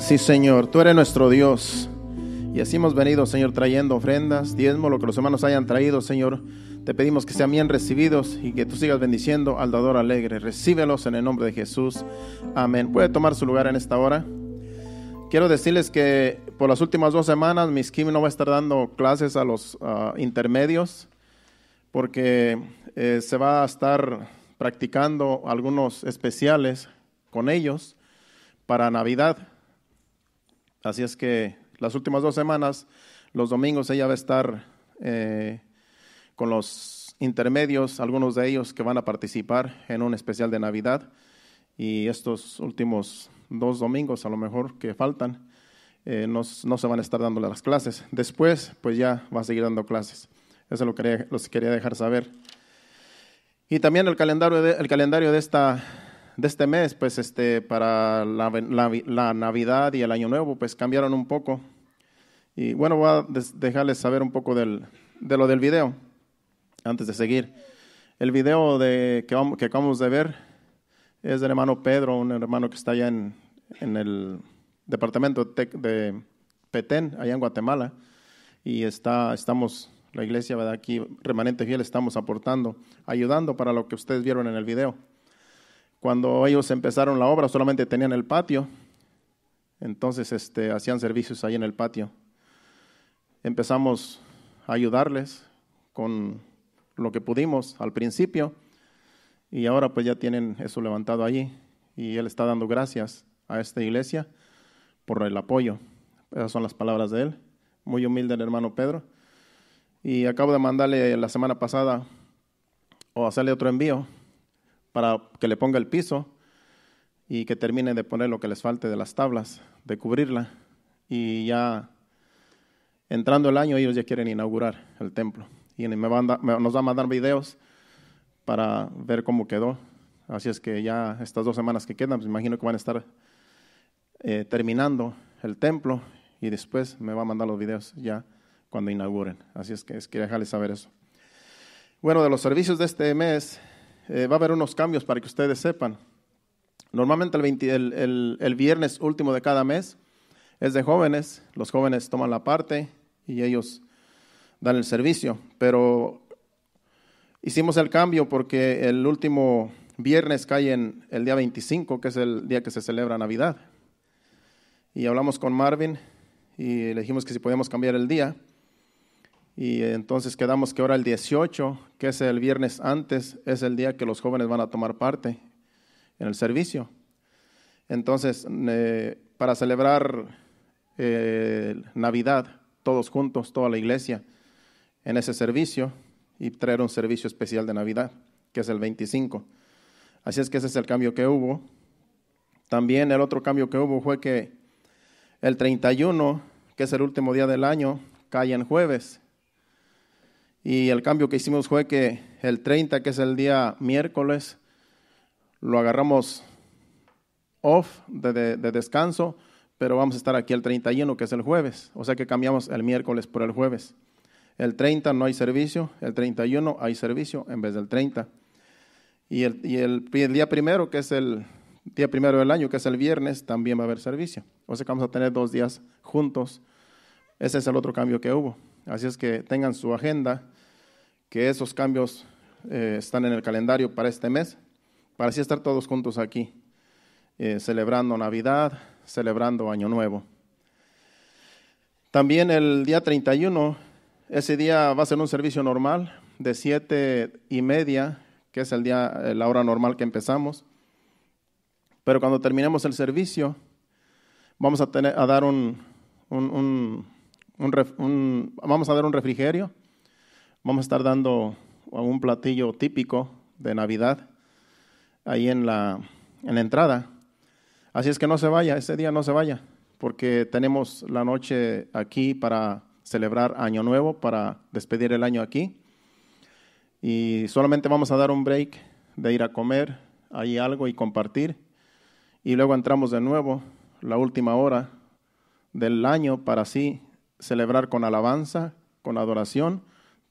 sí Señor, tú eres nuestro Dios. Y así hemos venido, Señor, trayendo ofrendas, diezmo, lo que los hermanos hayan traído, Señor. Te pedimos que sean bien recibidos y que tú sigas bendiciendo al dador alegre. Recíbelos en el nombre de Jesús. Amén. Puede tomar su lugar en esta hora. Quiero decirles que por las últimas dos semanas mis Kim no va a estar dando clases a los ah, intermedios porque eh, se va a estar practicando algunos especiales con ellos para Navidad. Así es que las últimas dos semanas, los domingos, ella va a estar eh, con los intermedios, algunos de ellos que van a participar en un especial de Navidad. Y estos últimos dos domingos, a lo mejor que faltan, eh, no, se van a estar dándole las clases. Después, pues ya va a seguir dando clases. Eso lo quería, quería dejar saber. Y también el calendario el calendario de esta de este mes, pues este, para la, Navidad y el Año Nuevo, pues cambiaron un poco. Y bueno, voy a dejarles saber un poco de lo del video, antes de seguir. El video que, vamos, acabamos de ver es del hermano Pedro, un hermano que está allá en, en el departamento de Petén, allá en Guatemala. Y está, estamos la iglesia de aquí, remanente fiel, estamos aportando, ayudando para lo que ustedes vieron en el video. Cuando ellos empezaron la obra solamente tenían el patio, entonces este, hacían servicios ahí en el patio. Empezamos a ayudarles con lo que pudimos al principio y ahora pues ya tienen eso levantado allí y él está dando gracias a esta iglesia por el apoyo. Esas son las palabras de él. Muy humilde el hermano Pedro. Y acabo de mandarle la semana pasada o hacerle otro envío para que le ponga el piso y que termine de poner lo que les falte de las tablas, de cubrirla. Y ya entrando el año ellos ya quieren inaugurar el templo. Y me van nos van a mandar videos para ver cómo quedó. Así es que ya estas dos semanas que quedan, pues, me imagino que van a estar eh, terminando el templo y después me va a mandar los videos ya cuando inauguren. Así es que es, quería dejarles saber eso. Bueno, de los servicios de este mes, eh, va a haber unos cambios para que ustedes sepan. Normalmente el, el, viernes último de cada mes es de jóvenes, los jóvenes toman la parte y ellos dan el servicio, pero hicimos el cambio porque el último viernes cae en el día 25, que es el día que se celebra Navidad. Y hablamos con Marvin y le dijimos que si podíamos cambiar el día. Y entonces quedamos que ahora el 18, que es el viernes antes, es el día que los jóvenes van a tomar parte en el servicio. Entonces, eh, para celebrar eh, Navidad, todos juntos, toda la iglesia, en ese servicio y traer un servicio especial de Navidad, que es el 25. Así es que ese es el cambio que hubo. También el otro cambio que hubo fue que el 31, que es el último día del año, cae en jueves y el cambio que hicimos fue que el 30, que es el día miércoles, lo agarramos off de, descanso, pero vamos a estar aquí el 31, que es el jueves. O sea que cambiamos el miércoles por el jueves. El 30 no hay servicio, el 31 hay servicio en vez del 30. Y el, el día primero, que es el día primero del año, que es el viernes, también va a haber servicio. O sea que vamos a tener dos días juntos. Ese es el otro cambio que hubo. Así es que tengan su agenda que esos cambios eh, están en el calendario para este mes, para así estar todos juntos aquí, eh, celebrando Navidad, celebrando Año Nuevo. También el día 31, ese día va a ser un servicio normal de siete y media, que es el día, eh, la hora normal que empezamos. Pero cuando terminemos el servicio, vamos a, tener, a dar un vamos a dar un refrigerio Vamos a estar dando un platillo típico de Navidad ahí en la, en entrada. Así es que no se vaya, ese día no se vaya, porque tenemos la noche aquí para celebrar Año Nuevo, para despedir el año aquí. Y solamente vamos a dar un break de ir a comer, ahí algo y compartir. Y luego entramos de nuevo la última hora del año para así celebrar con alabanza, con adoración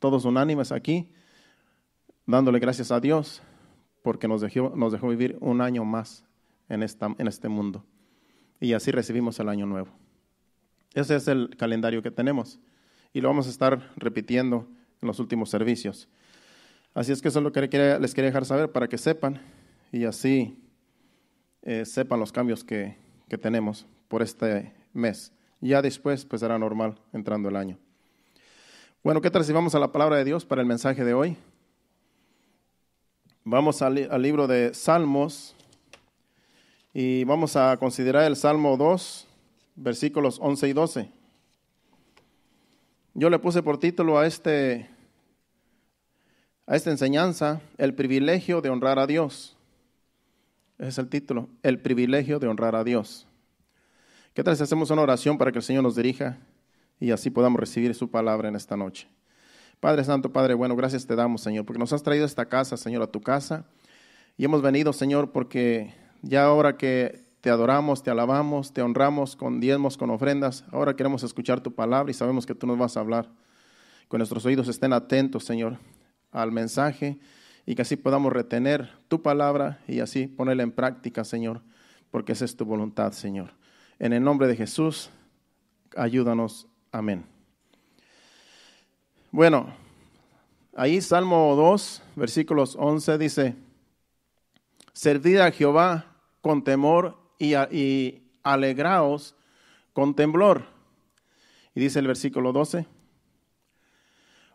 todos unánimes aquí, dándole gracias a Dios porque nos dejó, nos dejó vivir un año más en, esta, en este mundo. Y así recibimos el año nuevo. Ese es el calendario que tenemos y lo vamos a estar repitiendo en los últimos servicios. Así es que eso es lo que les quería dejar saber para que sepan y así eh, sepan los cambios que, que tenemos por este mes. Ya después pues será normal entrando el año. Bueno, ¿qué tal si vamos a la palabra de Dios para el mensaje de hoy? Vamos al, libro de Salmos y vamos a considerar el Salmo 2, versículos 11 y 12. Yo le puse por título a, este, a esta enseñanza, El privilegio de honrar a Dios. Ese es el título, El privilegio de honrar a Dios. ¿Qué tal si hacemos una oración para que el Señor nos dirija y así podamos recibir su palabra en esta noche. Padre Santo, Padre bueno, gracias te damos, Señor, porque nos has traído esta casa, Señor, a tu casa. Y hemos venido, Señor, porque ya ahora que te adoramos, te alabamos, te honramos con diezmos, con ofrendas, ahora queremos escuchar tu palabra y sabemos que tú nos vas a hablar. Que nuestros oídos estén atentos, Señor, al mensaje y que así podamos retener tu palabra y así ponerla en práctica, Señor, porque esa es tu voluntad, Señor. En el nombre de Jesús, ayúdanos Amén. Bueno, ahí Salmo 2, versículos 11 dice, servid a Jehová con temor y, alegraos con temblor. Y dice el versículo 12,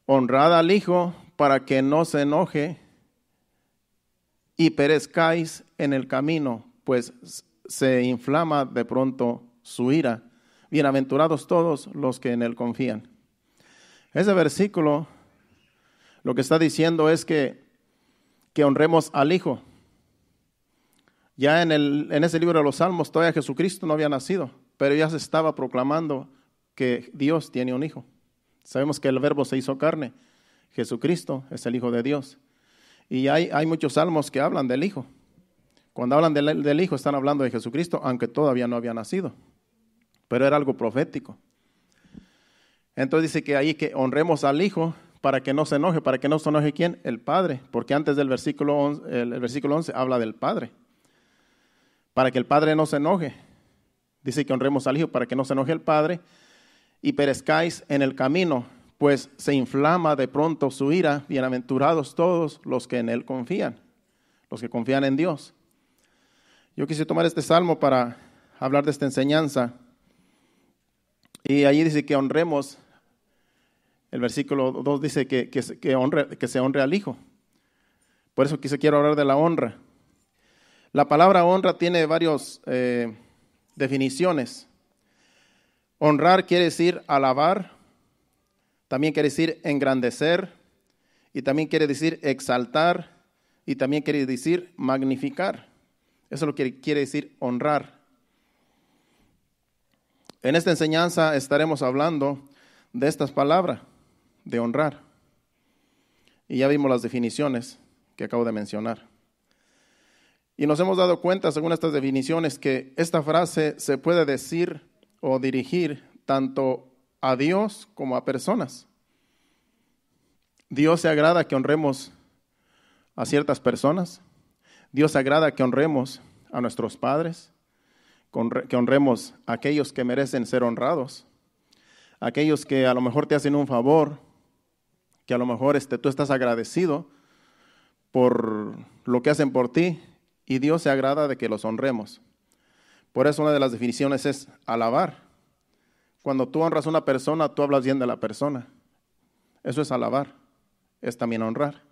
honrad al Hijo para que no se enoje y perezcáis en el camino, pues se inflama de pronto su ira. Bienaventurados todos los que en Él confían. Ese versículo lo que está diciendo es que, que honremos al Hijo. Ya en, el, en ese libro de los Salmos todavía Jesucristo no había nacido, pero ya se estaba proclamando que Dios tiene un Hijo. Sabemos que el verbo se hizo carne. Jesucristo es el Hijo de Dios. Y hay, hay muchos salmos que hablan del Hijo. Cuando hablan del Hijo están hablando de Jesucristo, aunque todavía no había nacido pero era algo profético. Entonces dice que ahí que honremos al Hijo para que no se enoje, para que no se enoje quién, el Padre, porque antes del versículo 11, el versículo habla del Padre, para que el Padre no se enoje. Dice que honremos al Hijo para que no se enoje el Padre y perezcáis en el camino, pues se inflama de pronto su ira, bienaventurados todos los que en Él confían, los que confían en Dios. Yo quise tomar este salmo para hablar de esta enseñanza y allí dice que honremos, el versículo 2 dice que, que, se honre al Hijo. Por eso quise quiero hablar de la honra. La palabra honra tiene varias eh, definiciones. Honrar quiere decir alabar, también quiere decir engrandecer, y también quiere decir exaltar, y también quiere decir magnificar. Eso es lo que quiere decir honrar. En esta enseñanza estaremos hablando de estas palabras, de honrar. Y ya vimos las definiciones que acabo de mencionar. Y nos hemos dado cuenta, según estas definiciones, que esta frase se puede decir o dirigir tanto a Dios como a personas. Dios se agrada que honremos a ciertas personas. Dios se agrada que honremos a nuestros padres que honremos a aquellos que merecen ser honrados, aquellos que a lo mejor te hacen un favor, que a lo mejor este, tú estás agradecido por lo que hacen por ti y Dios se agrada de que los honremos. Por eso una de las definiciones es alabar. Cuando tú honras a una persona, tú hablas bien de la persona. Eso es alabar, es también honrar.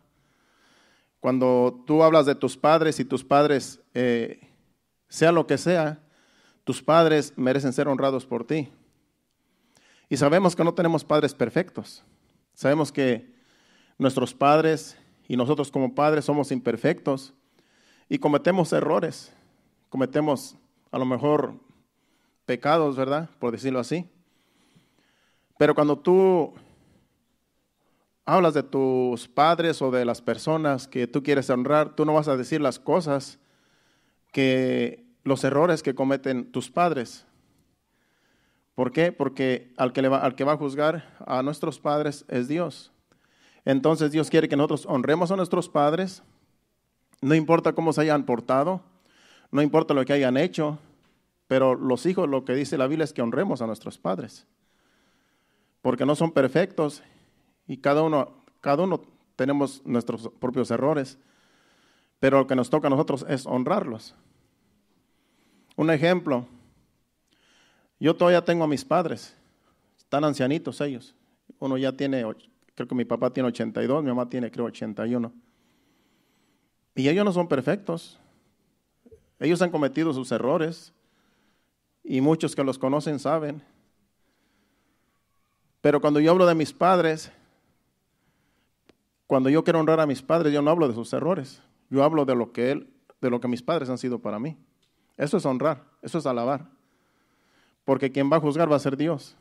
Cuando tú hablas de tus padres y tus padres, eh, sea lo que sea, tus padres merecen ser honrados por ti. Y sabemos que no tenemos padres perfectos. Sabemos que nuestros padres y nosotros como padres somos imperfectos y cometemos errores. Cometemos a lo mejor pecados, ¿verdad? Por decirlo así. Pero cuando tú hablas de tus padres o de las personas que tú quieres honrar, tú no vas a decir las cosas que los errores que cometen tus padres. ¿Por qué? Porque al que, le va, al que va a juzgar a nuestros padres es Dios. Entonces Dios quiere que nosotros honremos a nuestros padres, no importa cómo se hayan portado, no importa lo que hayan hecho, pero los hijos lo que dice la Biblia es que honremos a nuestros padres, porque no son perfectos y cada uno, cada uno tenemos nuestros propios errores, pero lo que nos toca a nosotros es honrarlos. Un ejemplo, yo todavía tengo a mis padres, están ancianitos ellos. Uno ya tiene, creo que mi papá tiene 82, mi mamá tiene creo 81. Y ellos no son perfectos. Ellos han cometido sus errores y muchos que los conocen saben. Pero cuando yo hablo de mis padres, cuando yo quiero honrar a mis padres, yo no hablo de sus errores. Yo hablo de lo que él, de lo que mis padres han sido para mí. Eso es honrar, eso es alabar. Porque quien va a juzgar va a ser Dios,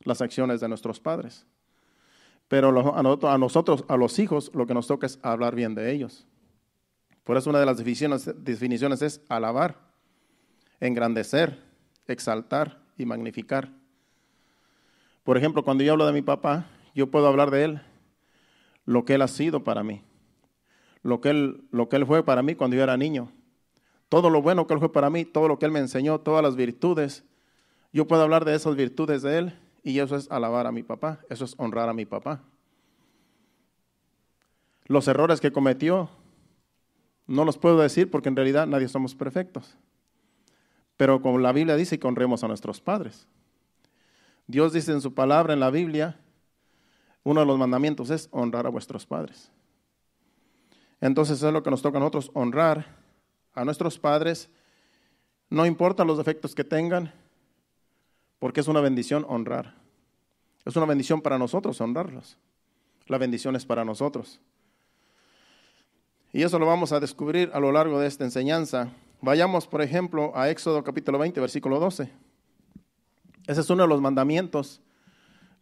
las acciones de nuestros padres. Pero a nosotros, a los hijos, lo que nos toca es hablar bien de ellos. Por eso una de las definiciones, es alabar, engrandecer, exaltar y magnificar. Por ejemplo, cuando yo hablo de mi papá, yo puedo hablar de él, lo que él ha sido para mí, lo que él, lo que él fue para mí cuando yo era niño, todo lo bueno que Él fue para mí, todo lo que Él me enseñó, todas las virtudes. Yo puedo hablar de esas virtudes de Él y eso es alabar a mi papá, eso es honrar a mi papá. Los errores que cometió no los puedo decir porque en realidad nadie somos perfectos. Pero como la Biblia dice que honremos a nuestros padres. Dios dice en su palabra, en la Biblia, uno de los mandamientos es honrar a vuestros padres. Entonces es lo que nos toca a nosotros, honrar a nuestros padres, no importa los defectos que tengan, porque es una bendición honrar. Es una bendición para nosotros honrarlos. La bendición es para nosotros. Y eso lo vamos a descubrir a lo largo de esta enseñanza. Vayamos, por ejemplo, a Éxodo capítulo 20, versículo 12. Ese es uno de los mandamientos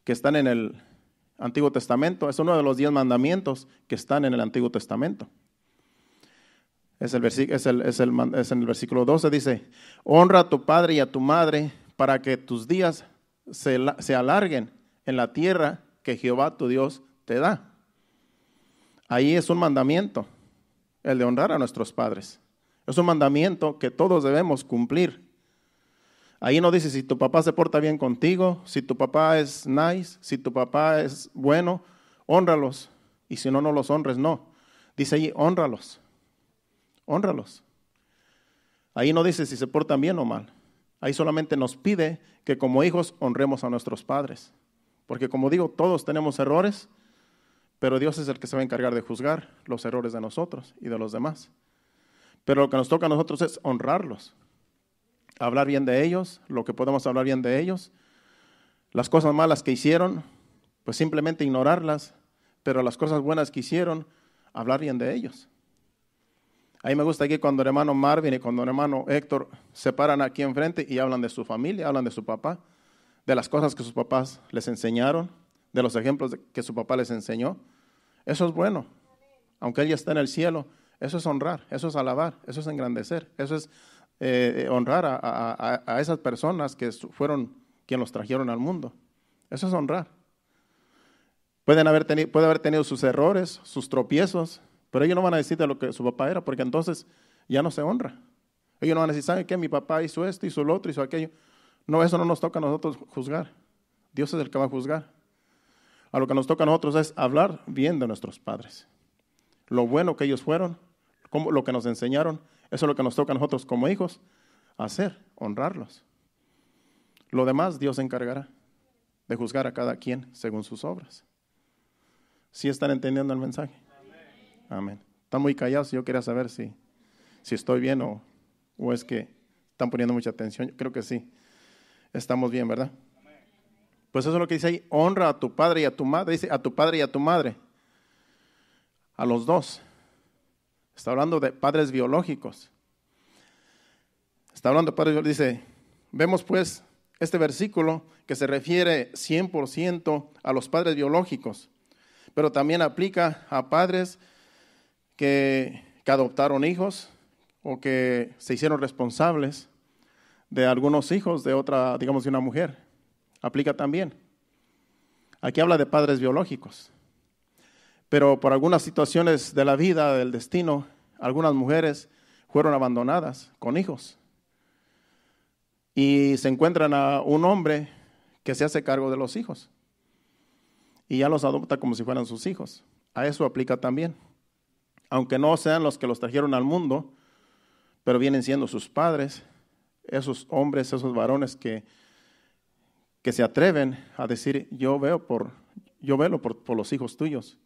que están en el Antiguo Testamento. Es uno de los diez mandamientos que están en el Antiguo Testamento. Es, el, en el versículo 12, dice, honra a tu padre y a tu madre para que tus días se, alarguen en la tierra que Jehová tu Dios te da. Ahí es un mandamiento, el de honrar a nuestros padres. Es un mandamiento que todos debemos cumplir. Ahí no dice si tu papá se porta bien contigo, si tu papá es nice, si tu papá es bueno, honralos. Y si no, no los honres, no. Dice allí, honralos. Honralos. Ahí no dice si se portan bien o mal. Ahí solamente nos pide que como hijos honremos a nuestros padres. Porque como digo, todos tenemos errores, pero Dios es el que se va a encargar de juzgar los errores de nosotros y de los demás. Pero lo que nos toca a nosotros es honrarlos, hablar bien de ellos, lo que podemos hablar bien de ellos, las cosas malas que hicieron, pues simplemente ignorarlas, pero las cosas buenas que hicieron, hablar bien de ellos. A mí me gusta aquí cuando el hermano Marvin y cuando el hermano Héctor se paran aquí enfrente y hablan de su familia, hablan de su papá, de las cosas que sus papás les enseñaron, de los ejemplos que su papá les enseñó. Eso es bueno. Aunque ella ya está en el cielo, eso es honrar, eso es alabar, eso es engrandecer, eso es eh, eh, honrar a, esas personas que fueron quienes los trajeron al mundo. Eso es honrar. Pueden haber tenido, puede haber tenido sus errores, sus tropiezos, pero ellos no van a decir de lo que su papá era, porque entonces ya no se honra. Ellos no van a decir, ¿saben qué? Mi papá hizo esto, hizo lo otro, hizo aquello. No, eso no nos toca a nosotros juzgar. Dios es el que va a juzgar. A lo que nos toca a nosotros es hablar bien de nuestros padres. Lo bueno que ellos fueron, lo que nos enseñaron, eso es lo que nos toca a nosotros como hijos hacer, honrarlos. Lo demás Dios se encargará de juzgar a cada quien según sus obras. Si están entendiendo el mensaje? Amén. Están muy callados. Yo quería saber si, si estoy bien o, o es que están poniendo mucha atención. Yo creo que sí. Estamos bien, ¿verdad? Pues eso es lo que dice ahí. Honra a tu padre y a tu madre. Dice a tu padre y a tu madre. A los dos. Está hablando de padres biológicos. Está hablando de padres biológicos. Dice, vemos pues este versículo que se refiere 100% a los padres biológicos, pero también aplica a padres que, adoptaron hijos o que se hicieron responsables de algunos hijos de otra, digamos, de una mujer. Aplica también. Aquí habla de padres biológicos. Pero por algunas situaciones de la vida, del destino, algunas mujeres fueron abandonadas con hijos. Y se encuentran a un hombre que se hace cargo de los hijos. Y ya los adopta como si fueran sus hijos. A eso aplica también aunque no sean los que los trajeron al mundo, pero vienen siendo sus padres, esos hombres, esos varones que, que se atreven a decir, yo veo por, yo velo por, los hijos tuyos.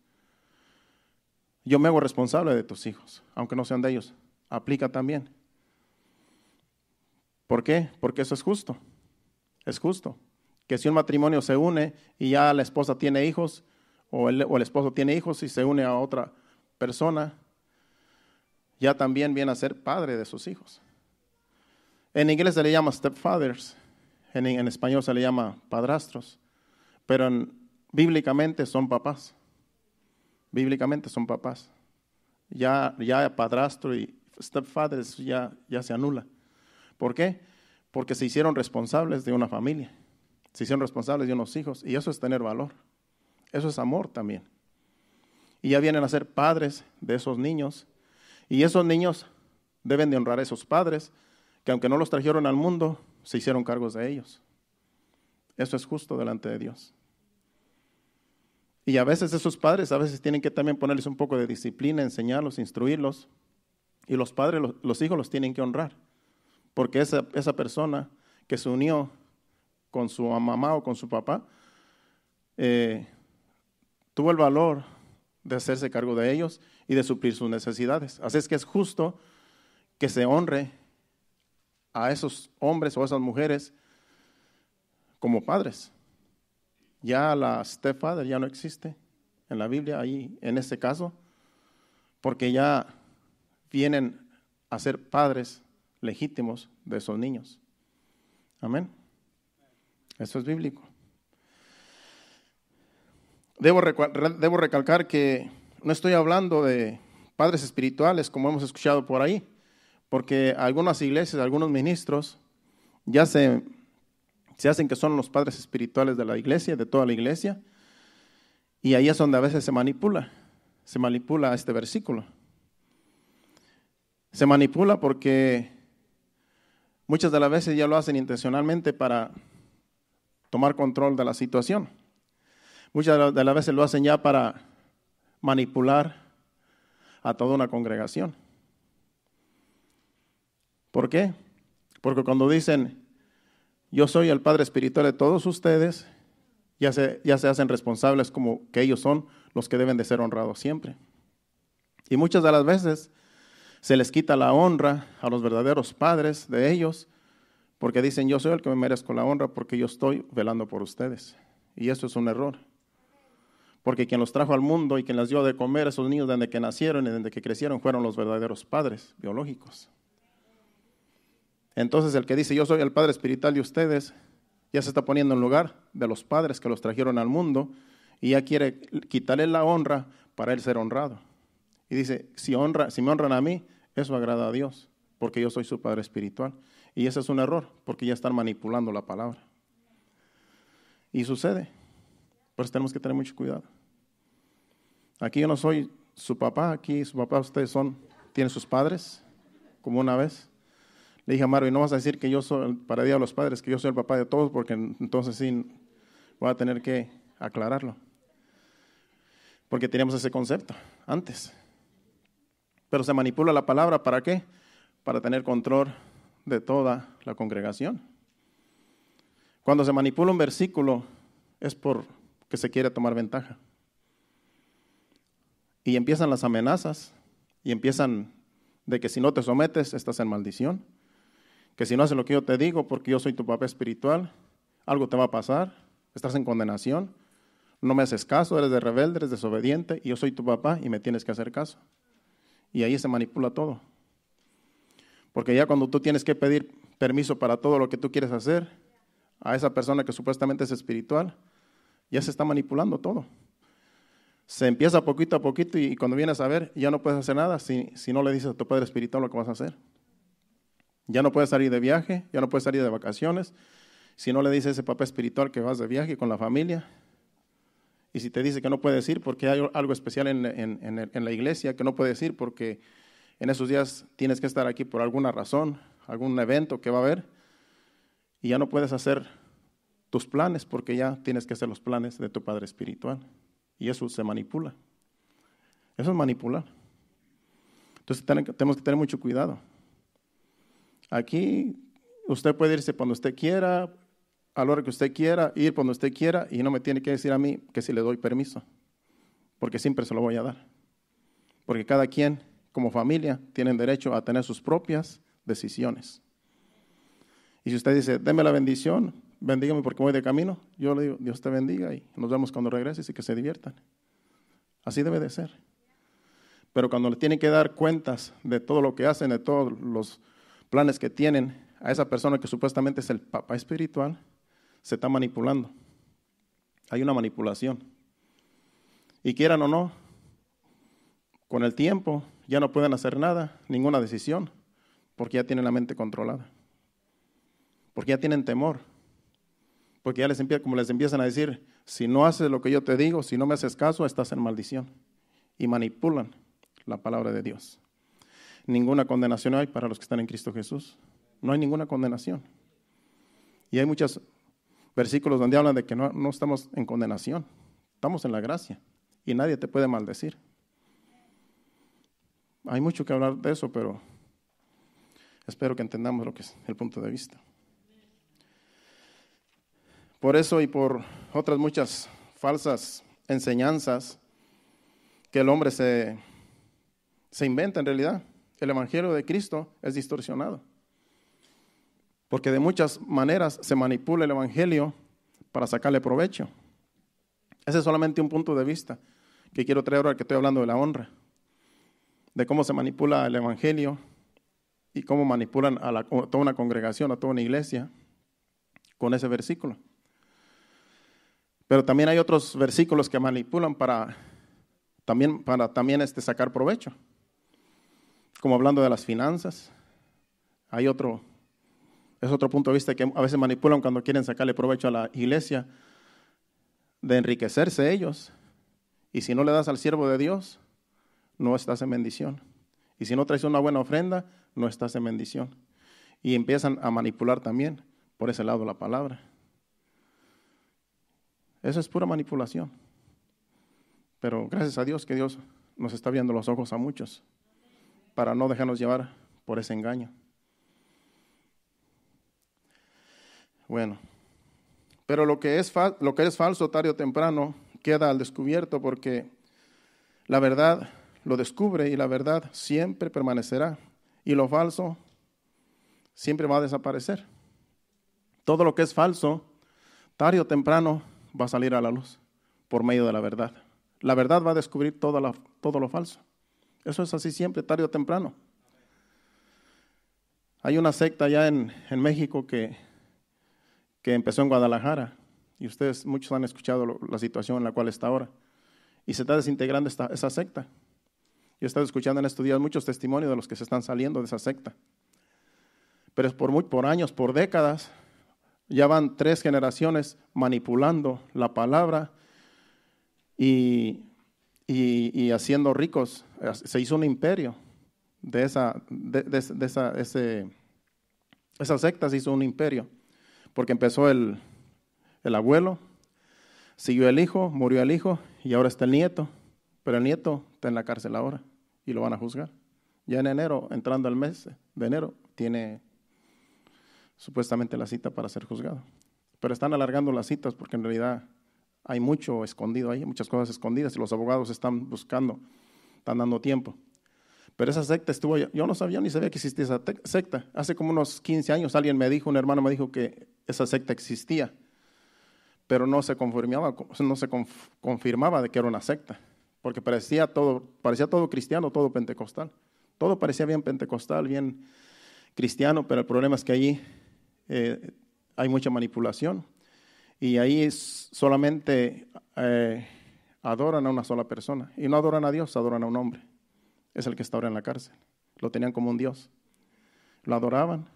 Yo me hago responsable de tus hijos, aunque no sean de ellos. Aplica también. ¿Por qué? Porque eso es justo. Es justo. Que si un matrimonio se une y ya la esposa tiene hijos, o el esposo tiene hijos y se une a otra, persona ya también viene a ser padre de sus hijos. En inglés se le llama stepfathers, en, español se le llama padrastros, pero bíblicamente son papás. Bíblicamente son papás. Ya, ya padrastro y stepfathers ya, ya se anula. ¿Por qué? Porque se hicieron responsables de una familia, se hicieron responsables de unos hijos, y eso es tener valor. Eso es amor también y ya vienen a ser padres de esos niños. Y esos niños deben de honrar a esos padres que aunque no los trajeron al mundo, se hicieron cargos de ellos. Eso es justo delante de Dios. Y a veces esos padres, a veces tienen que también ponerles un poco de disciplina, enseñarlos, instruirlos. Y los padres, los, hijos los tienen que honrar. Porque esa, esa persona que se unió con su mamá o con su papá, eh, tuvo el valor de hacerse cargo de ellos y de suplir sus necesidades. Así es que es justo que se honre a esos hombres o a esas mujeres como padres. Ya la stepfather ya no existe en la Biblia, ahí en este caso, porque ya vienen a ser padres legítimos de esos niños. Amén. Eso es bíblico. Debo, recalcar que no estoy hablando de padres espirituales, como hemos escuchado por ahí, porque algunas iglesias, algunos ministros, ya se hacen que son los padres espirituales de la iglesia, de toda la iglesia, y ahí es donde a veces se manipula, se manipula este versículo. Se manipula porque muchas de las veces ya lo hacen intencionalmente para tomar control de la situación. Muchas de las veces lo hacen ya para manipular a toda una congregación. ¿Por qué? Porque cuando dicen, yo soy el Padre Espiritual de todos ustedes, ya se, ya se hacen responsables como que ellos son los que deben de ser honrados siempre. Y muchas de las veces se les quita la honra a los verdaderos padres de ellos, porque dicen, yo soy el que me merezco la honra porque yo estoy velando por ustedes. Y eso es un error porque quien los trajo al mundo y quien les dio de comer a esos niños desde que nacieron y desde que crecieron fueron los verdaderos padres biológicos. Entonces el que dice yo soy el padre espiritual de ustedes, ya se está poniendo en lugar de los padres que los trajeron al mundo y ya quiere quitarle la honra para él ser honrado. Y dice, si, honra, si me honran a mí, eso agrada a Dios, porque yo soy su padre espiritual. Y ese es un error, porque ya están manipulando la palabra. Y sucede. Por eso tenemos que tener mucho cuidado. Aquí yo no soy su papá, aquí su papá, ustedes son, tienen sus padres, como una vez. Le dije a y no vas a decir que yo soy el Dios de los padres, que yo soy el papá de todos, porque entonces sí voy a tener que aclararlo. Porque teníamos ese concepto antes. Pero se manipula la palabra, ¿para qué? Para tener control de toda la congregación. Cuando se manipula un versículo es por que se quiere tomar ventaja. Y empiezan las amenazas y empiezan de que si no te sometes estás en maldición, que si no haces lo que yo te digo porque yo soy tu papá espiritual, algo te va a pasar, estás en condenación, no me haces caso, eres de rebelde, eres desobediente y yo soy tu papá y me tienes que hacer caso. Y ahí se manipula todo. Porque ya cuando tú tienes que pedir permiso para todo lo que tú quieres hacer, a esa persona que supuestamente es espiritual, ya se está manipulando todo. Se empieza poquito a poquito y, cuando vienes a ver, ya no puedes hacer nada si, si no le dices a tu Padre Espiritual lo que vas a hacer. Ya no puedes salir de viaje, ya no puedes salir de vacaciones, si no le dices a ese papá espiritual que vas de viaje con la familia, y si te dice que no puedes ir porque hay algo especial en, en, la iglesia, que no puedes ir porque en esos días tienes que estar aquí por alguna razón, algún evento que va a haber, y ya no puedes hacer tus planes, porque ya tienes que hacer los planes de tu Padre Espiritual. Y eso se manipula. Eso es manipular. Entonces tenemos que tener mucho cuidado. Aquí usted puede irse cuando usted quiera, a la hora que usted quiera, ir cuando usted quiera, y no me tiene que decir a mí que si le doy permiso, porque siempre se lo voy a dar. Porque cada quien, como familia, tiene derecho a tener sus propias decisiones. Y si usted dice, deme la bendición, bendígame porque voy de camino. Yo le digo, Dios te bendiga y nos vemos cuando regreses y que se diviertan. Así debe de ser. Pero cuando le tienen que dar cuentas de todo lo que hacen, de todos los planes que tienen, a esa persona que supuestamente es el papá espiritual, se está manipulando. Hay una manipulación. Y quieran o no, con el tiempo ya no pueden hacer nada, ninguna decisión, porque ya tienen la mente controlada, porque ya tienen temor, porque ya les empiezan, como les empiezan a decir, si no haces lo que yo te digo, si no me haces caso, estás en maldición. Y manipulan la palabra de Dios. Ninguna condenación hay para los que están en Cristo Jesús. No hay ninguna condenación. Y hay muchos versículos donde hablan de que no estamos en condenación, estamos en la gracia y nadie te puede maldecir. Hay mucho que hablar de eso, pero espero que entendamos lo que es el punto de vista. Por eso y por otras muchas falsas enseñanzas que el hombre se, se inventa en realidad, el Evangelio de Cristo es distorsionado. Porque de muchas maneras se manipula el Evangelio para sacarle provecho. Ese es solamente un punto de vista que quiero traer ahora que estoy hablando de la honra, de cómo se manipula el Evangelio y cómo manipulan a, a toda una congregación, a toda una iglesia con ese versículo. Pero también hay otros versículos que manipulan para también, para también este, sacar provecho. Como hablando de las finanzas. Hay otro, es otro punto de vista que a veces manipulan cuando quieren sacarle provecho a la iglesia de enriquecerse ellos. Y si no le das al siervo de Dios, no estás en bendición. Y si no traes una buena ofrenda, no estás en bendición. Y empiezan a manipular también por ese lado la palabra. Eso es pura manipulación. Pero gracias a Dios que Dios nos está viendo los ojos a muchos para no dejarnos llevar por ese engaño. Bueno, pero lo que es, lo que es falso tarde o temprano queda al descubierto porque la verdad lo descubre y la verdad siempre permanecerá y lo falso siempre va a desaparecer. Todo lo que es falso tarde o temprano va a salir a la luz por medio de la verdad. La verdad va a descubrir todo, todo lo falso. Eso es así siempre, tarde o temprano. Hay una secta ya en, México que, que, empezó en Guadalajara, y ustedes muchos han escuchado la situación en la cual está ahora, y se está desintegrando esa secta. Yo he estado escuchando en estos días muchos testimonios de los que se están saliendo de esa secta. Pero es por, por años, por décadas, ya van tres generaciones manipulando la palabra y, y, y haciendo ricos. Se hizo un imperio de esa, de, esa, ese, esa secta, se hizo un imperio. Porque empezó el, el abuelo, siguió el hijo, murió el hijo y ahora está el nieto. Pero el nieto está en la cárcel ahora y lo van a juzgar. Ya en enero, entrando al mes de enero, tiene supuestamente la cita para ser juzgado. Pero están alargando las citas porque en realidad hay mucho escondido ahí, muchas cosas escondidas y los abogados están buscando, están dando tiempo. Pero esa secta estuvo, yo no sabía ni sabía que existía esa secta. Hace como unos 15 años alguien me dijo, un hermano me dijo que esa secta existía, pero no se confirmaba, no se confirmaba de que era una secta, porque parecía todo, parecía todo cristiano, todo pentecostal. Todo parecía bien pentecostal, bien cristiano, pero el problema es que allí eh, hay mucha manipulación. Y ahí solamente eh, adoran a una sola persona. Y no adoran a Dios, adoran a un hombre. Es el que está ahora en la cárcel. Lo tenían como un Dios. Lo adoraban.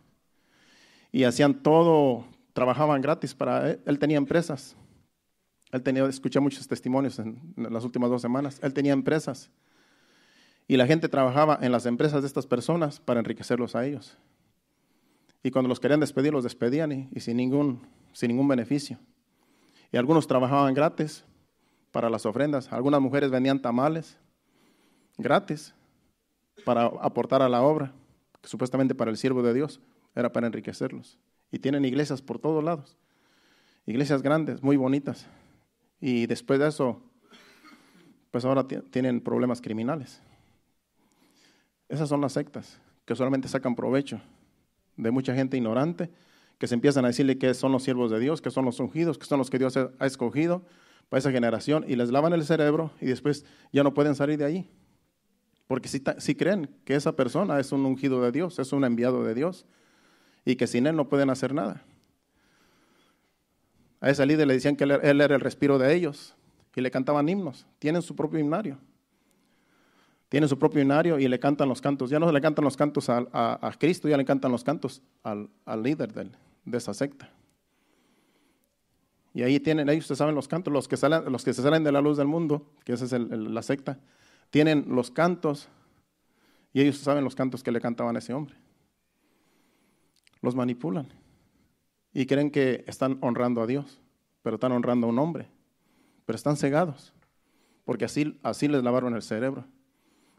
Y hacían todo, trabajaban gratis para e, él. tenía empresas. Él tenía, escuché muchos testimonios en las últimas dos semanas. Él tenía empresas. Y la gente trabajaba en las empresas de estas personas para enriquecerlos a ellos. Y cuando los querían despedir, los despedían y, sin, ningún, sin ningún beneficio. Y algunos trabajaban gratis para las ofrendas. Algunas mujeres vendían tamales gratis para aportar a la obra, supuestamente para el siervo de Dios era para enriquecerlos. Y tienen iglesias por todos lados, iglesias grandes, muy bonitas. Y después de eso, pues ahora tienen problemas criminales. Esas son las sectas que solamente sacan provecho de mucha gente ignorante, que se empiezan a decirle que son los siervos de Dios, que son los ungidos, que son los que Dios ha escogido para esa generación, y les lavan el cerebro y después ya no pueden salir de ahí. Porque si, si creen que esa persona es un ungido de Dios, es un enviado de Dios, y que sin él no pueden hacer nada. A esa líder le decían que él era el respiro de ellos y le cantaban himnos. Tienen su propio himnario tiene su propio binario y le cantan los cantos. Ya no le cantan los cantos a, Cristo, ya le cantan los cantos al, líder de esa secta. Y ahí tienen, ahí se saben los cantos, los que, salen, los que se salen de la luz del mundo, que esa es la secta, tienen los cantos y ellos saben los cantos que le cantaban a ese hombre. Los manipulan y creen que están honrando a Dios, pero están honrando a un hombre, pero están cegados, porque así, así les lavaron el cerebro.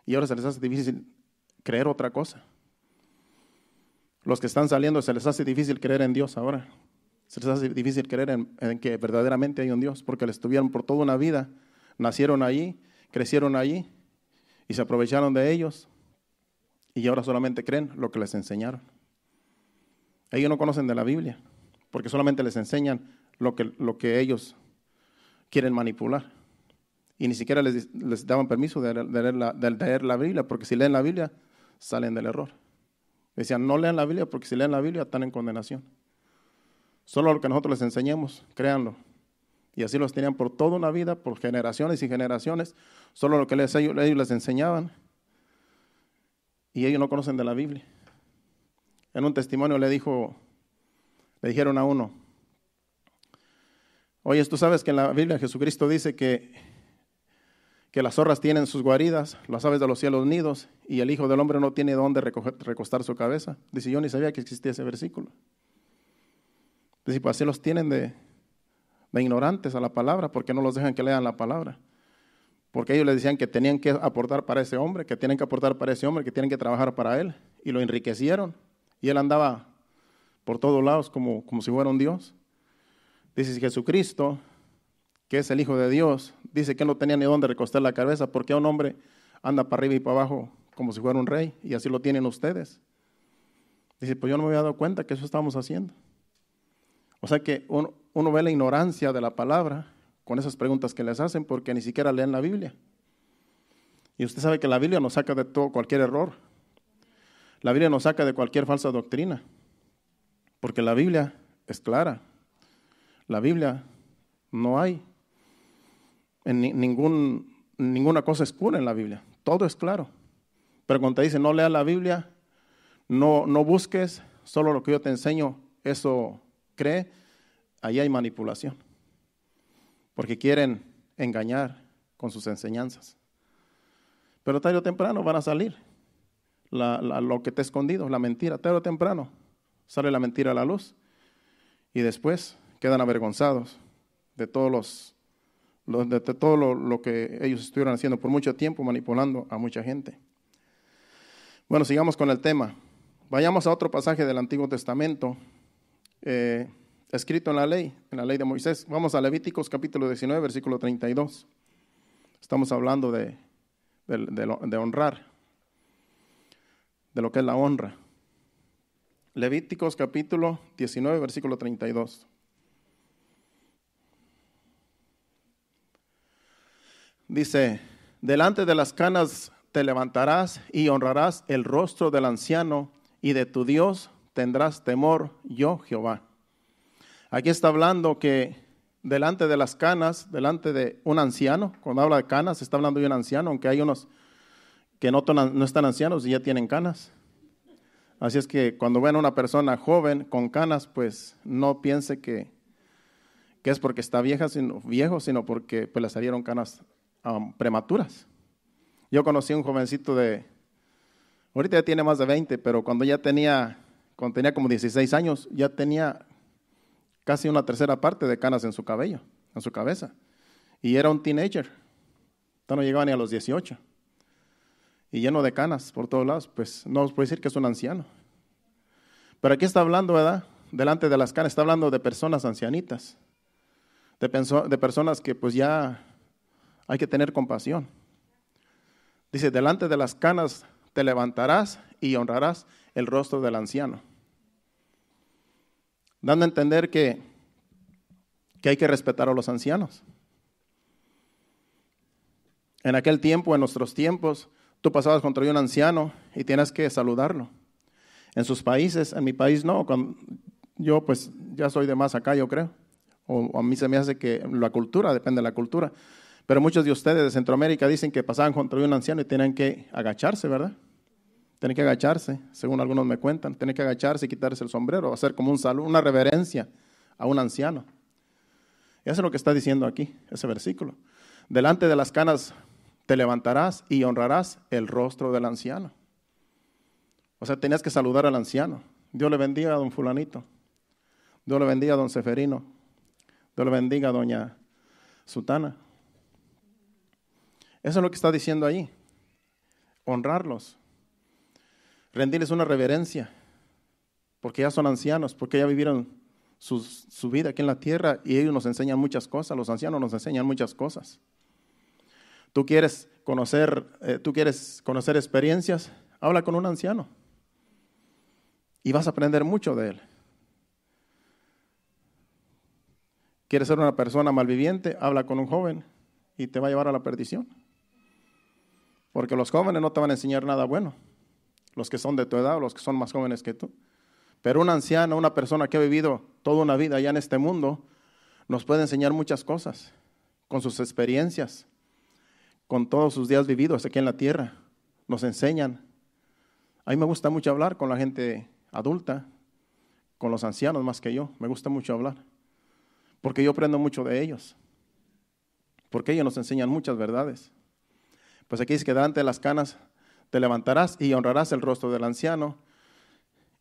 Y ahora se les hace difícil creer otra cosa. Los que están saliendo se les hace difícil creer en Dios ahora. Se les hace difícil creer en, que verdaderamente hay un Dios, porque les tuvieron por toda una vida, nacieron allí, crecieron allí y se aprovecharon de ellos y ahora solamente creen lo que les enseñaron. Ellos no conocen de la Biblia, porque solamente les enseñan lo que, lo que ellos quieren manipular y ni siquiera les, daban permiso de leer, la, leer la Biblia, porque si leen la Biblia, salen del error. Decían, no lean la Biblia, porque si leen la Biblia, están en condenación. Solo lo que nosotros les enseñamos, créanlo. Y así los tenían por toda una vida, por generaciones y generaciones. Solo lo que les, ellos, les enseñaban. Y ellos no conocen de la Biblia. En un testimonio le dijo, le dijeron a uno, oye, tú sabes que en la Biblia Jesucristo dice que que las zorras tienen sus guaridas, las aves de los cielos nidos, y el Hijo del Hombre no tiene dónde recostar su cabeza. Dice, yo ni sabía que existía ese versículo. Dice, pues así los tienen de, ignorantes a la palabra, porque no los dejan que lean la palabra. Porque ellos le decían que tenían que aportar para ese hombre, que tienen que aportar para ese hombre, que tienen que trabajar para él. Y lo enriquecieron. Y él andaba por todos lados como, como si fuera un Dios. Dice Jesucristo, que es el Hijo de Dios, dice que no tenía ni dónde recostar la cabeza, porque un hombre anda para arriba y para abajo como si fuera un rey, y así lo tienen ustedes. Dice, pues yo no me había dado cuenta que eso estábamos haciendo. O sea que uno, uno ve la ignorancia de la palabra con esas preguntas que les hacen porque ni siquiera leen la Biblia. Y usted sabe que la Biblia nos saca de todo cualquier error. La Biblia nos saca de cualquier falsa doctrina. Porque la Biblia es clara. La Biblia no hay ningún, ninguna cosa es pura en la Biblia. Todo es claro. Pero cuando te dicen no leas la Biblia, no, no busques, solo lo que yo te enseño, eso cree, ahí hay manipulación. Porque quieren engañar con sus enseñanzas. Pero tarde o temprano van a salir lo que te ha escondido, la mentira. Tarde o temprano sale la mentira a la luz. Y después quedan avergonzados de todos los de todo lo, que ellos estuvieron haciendo por mucho tiempo, manipulando a mucha gente. Bueno, sigamos con el tema. Vayamos a otro pasaje del Antiguo Testamento, eh, escrito en la ley, en la ley de Moisés. Vamos a Levíticos capítulo 19, versículo 32. Estamos hablando de, de honrar, de lo que es la honra. Levíticos capítulo 19, versículo 32. Dice, delante de las canas te levantarás y honrarás el rostro del anciano y de tu Dios tendrás temor, yo Jehová. Aquí está hablando que delante de las canas, delante de un anciano, cuando habla de canas, está hablando de un anciano, aunque hay unos que no, no están ancianos y ya tienen canas. Así es que cuando ven a una persona joven con canas, pues no piense que, que es porque está vieja, sino, viejo, sino porque pues, le salieron canas Um, prematuras. Yo conocí a un jovencito de, ahorita ya tiene más de 20, pero cuando ya tenía, cuando tenía como 16 años, ya tenía casi una tercera parte de canas en su cabello, en su cabeza. Y era un teenager. No llegaba ni a los 18. Y lleno de canas por todos lados. Pues no os puedo decir que es un anciano. Pero aquí está hablando, ¿verdad? Delante de las canas, está hablando de personas ancianitas. de personas que pues ya hay que tener compasión. Dice, delante de las canas te levantarás y honrarás el rostro del anciano. Dando a entender que, que hay que respetar a los ancianos. En aquel tiempo, en nuestros tiempos, tú pasabas contra un anciano y tienes que saludarlo. En sus países, en mi país no, yo pues ya soy de más acá, yo creo. O, o, a mí se me hace que la cultura, depende de la cultura. Pero muchos de ustedes de Centroamérica dicen que pasaban contra un anciano y tenían que agacharse, ¿verdad? Tienen que agacharse, según algunos me cuentan, tienen que agacharse y quitarse el sombrero, hacer como un saludo, una reverencia a un anciano. Y eso es lo que está diciendo aquí, ese versículo. Delante de las canas te levantarás y honrarás el rostro del anciano. O sea, tenías que saludar al anciano. Dios le bendiga a don fulanito. Dios le bendiga a don Seferino. Dios le bendiga a doña Sutana. Eso es lo que está diciendo ahí. Honrarlos. Rendirles una reverencia. Porque ya son ancianos, porque ya vivieron su, vida aquí en la tierra y ellos nos enseñan muchas cosas. Los ancianos nos enseñan muchas cosas. Tú quieres conocer, eh, tú quieres conocer experiencias, habla con un anciano. Y vas a aprender mucho de él. ¿Quieres ser una persona malviviente? Habla con un joven y te va a llevar a la perdición. Porque los jóvenes no te van a enseñar nada bueno, los que son de tu edad o los que son más jóvenes que tú. Pero un anciano, una persona que ha vivido toda una vida allá en este mundo, nos puede enseñar muchas cosas, con sus experiencias, con todos sus días vividos aquí en la tierra. Nos enseñan. A mí me gusta mucho hablar con la gente adulta, con los ancianos más que yo. Me gusta mucho hablar, porque yo aprendo mucho de ellos, porque ellos nos enseñan muchas verdades. Pues aquí dice que delante de las canas te levantarás y honrarás el rostro del anciano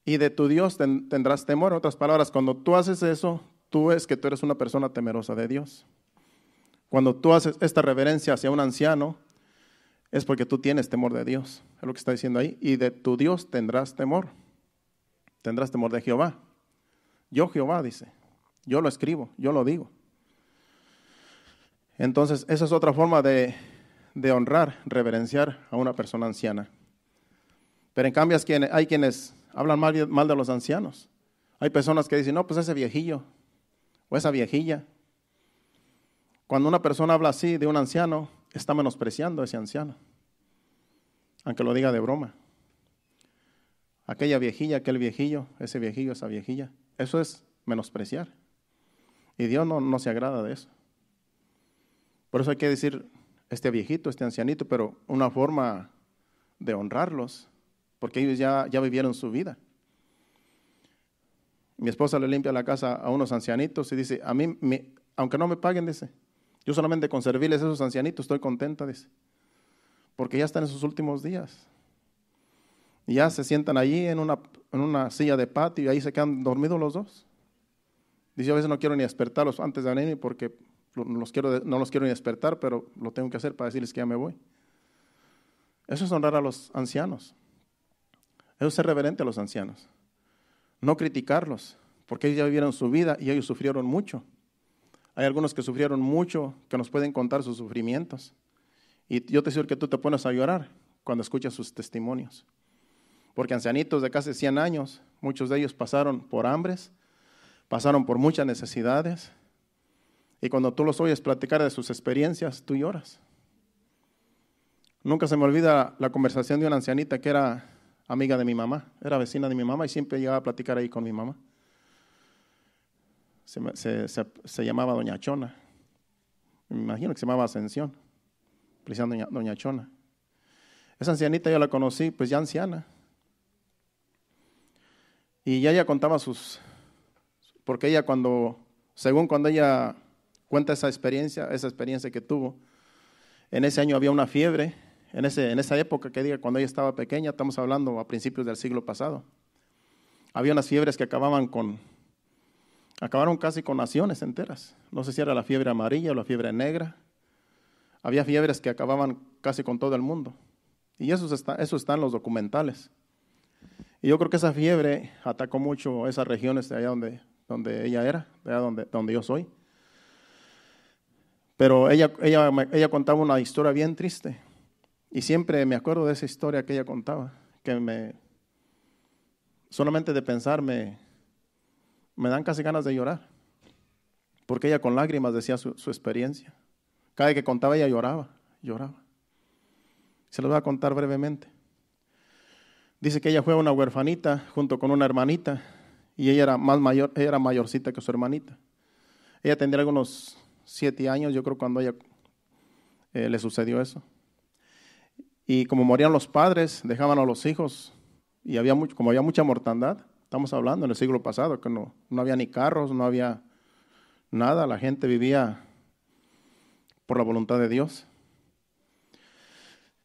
y de tu Dios tendrás temor. En otras palabras, cuando tú haces eso, tú es que tú eres una persona temerosa de Dios. Cuando tú haces esta reverencia hacia un anciano, es porque tú tienes temor de Dios. Es lo que está diciendo ahí. Y de tu Dios tendrás temor. Tendrás temor de Jehová. Yo Jehová, dice. Yo lo escribo, yo lo digo. Entonces, esa es otra forma de de honrar, reverenciar a una persona anciana. Pero en cambio hay quienes hablan mal, de los ancianos. Hay personas que dicen, no, pues ese viejillo o esa viejilla. Cuando una persona habla así de un anciano, está menospreciando a ese anciano, aunque lo diga de broma. Aquella viejilla, aquel viejillo, ese viejillo, esa viejilla, eso es menospreciar. Y Dios no, no se agrada de eso. Por eso hay que decir, este viejito, este ancianito, pero una forma de honrarlos, porque ellos ya, ya vivieron su vida. Mi esposa le limpia la casa a unos ancianitos y dice, a mí, me, aunque no me paguen, dice, yo solamente con servirles a esos ancianitos estoy contenta, dice, porque ya están en sus últimos días. Y ya se sientan allí en una, en una silla de patio y ahí se quedan dormidos los dos. Dice, a veces no quiero ni despertarlos antes de venir porque quiero, no los quiero ni despertar, pero lo tengo que hacer para decirles que ya me voy. Eso es honrar a los ancianos. Eso es ser reverente a los ancianos. No criticarlos, porque ellos ya vivieron su vida y ellos sufrieron mucho. Hay algunos que sufrieron mucho, que nos pueden contar sus sufrimientos. Y yo te aseguro que tú te pones a llorar cuando escuchas sus testimonios. Porque ancianitos de casi 100 años, muchos de ellos pasaron por hambres, pasaron por muchas necesidades, y cuando tú los oyes platicar de sus experiencias, tú lloras. Nunca se me olvida la conversación de una ancianita que era amiga de mi mamá, era vecina de mi mamá y siempre llegaba a platicar ahí con mi mamá. Se, llamaba Doña Chona. Me imagino que se llamaba Ascensión. Doña, Doña Chona. Esa ancianita yo la conocí, pues ya anciana. Y ya ella contaba sus. Porque ella, cuando. Según cuando ella Cuenta esa experiencia, esa experiencia que tuvo. En ese año había una fiebre, en, ese, en esa época que diga, cuando ella estaba pequeña, estamos hablando a principios del siglo pasado. Había unas fiebres que acababan con, acabaron casi con naciones enteras. No sé si era la fiebre amarilla o la fiebre negra. Había fiebres que acababan casi con todo el mundo. Y eso está, eso en los documentales. Y yo creo que esa fiebre atacó mucho esas regiones de allá donde, donde ella era, de allá donde, donde yo soy. Pero ella, ella, ella contaba una historia bien triste. Y siempre me acuerdo de esa historia que ella contaba, que me, solamente de pensar me, dan casi ganas de llorar. Porque ella con lágrimas decía su, experiencia. Cada vez que contaba ella lloraba, lloraba. Se lo voy a contar brevemente. Dice que ella fue una huerfanita junto con una hermanita y ella era más mayor, ella era mayorcita que su hermanita. Ella tendría algunos siete años, yo creo, cuando ella eh, le sucedió eso. Y como morían los padres, dejaban a los hijos, y había como había mucha mortandad, estamos hablando en el siglo pasado, que no, no había ni carros, no había nada, la gente vivía por la voluntad de Dios.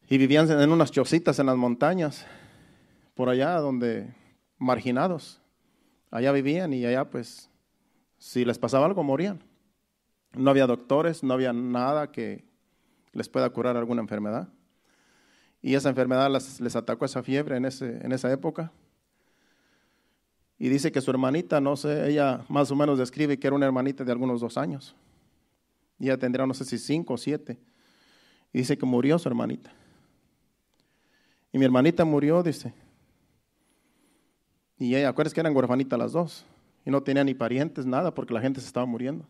Y vivían en unas chocitas en las montañas, por allá donde marginados. Allá vivían y allá pues si les pasaba algo morían. No había doctores, no había nada que les pueda curar alguna enfermedad. Y esa enfermedad les atacó esa fiebre en, esa época. Y dice que su hermanita, no sé, ella más o menos describe que era una hermanita de algunos dos años. Y ella tendría, no sé si cinco o siete. Y dice que murió su hermanita. Y mi hermanita murió, dice. Y ella, ¿acuerdas que eran huerfanitas las dos. Y no tenía ni parientes, nada, porque la gente se estaba muriendo.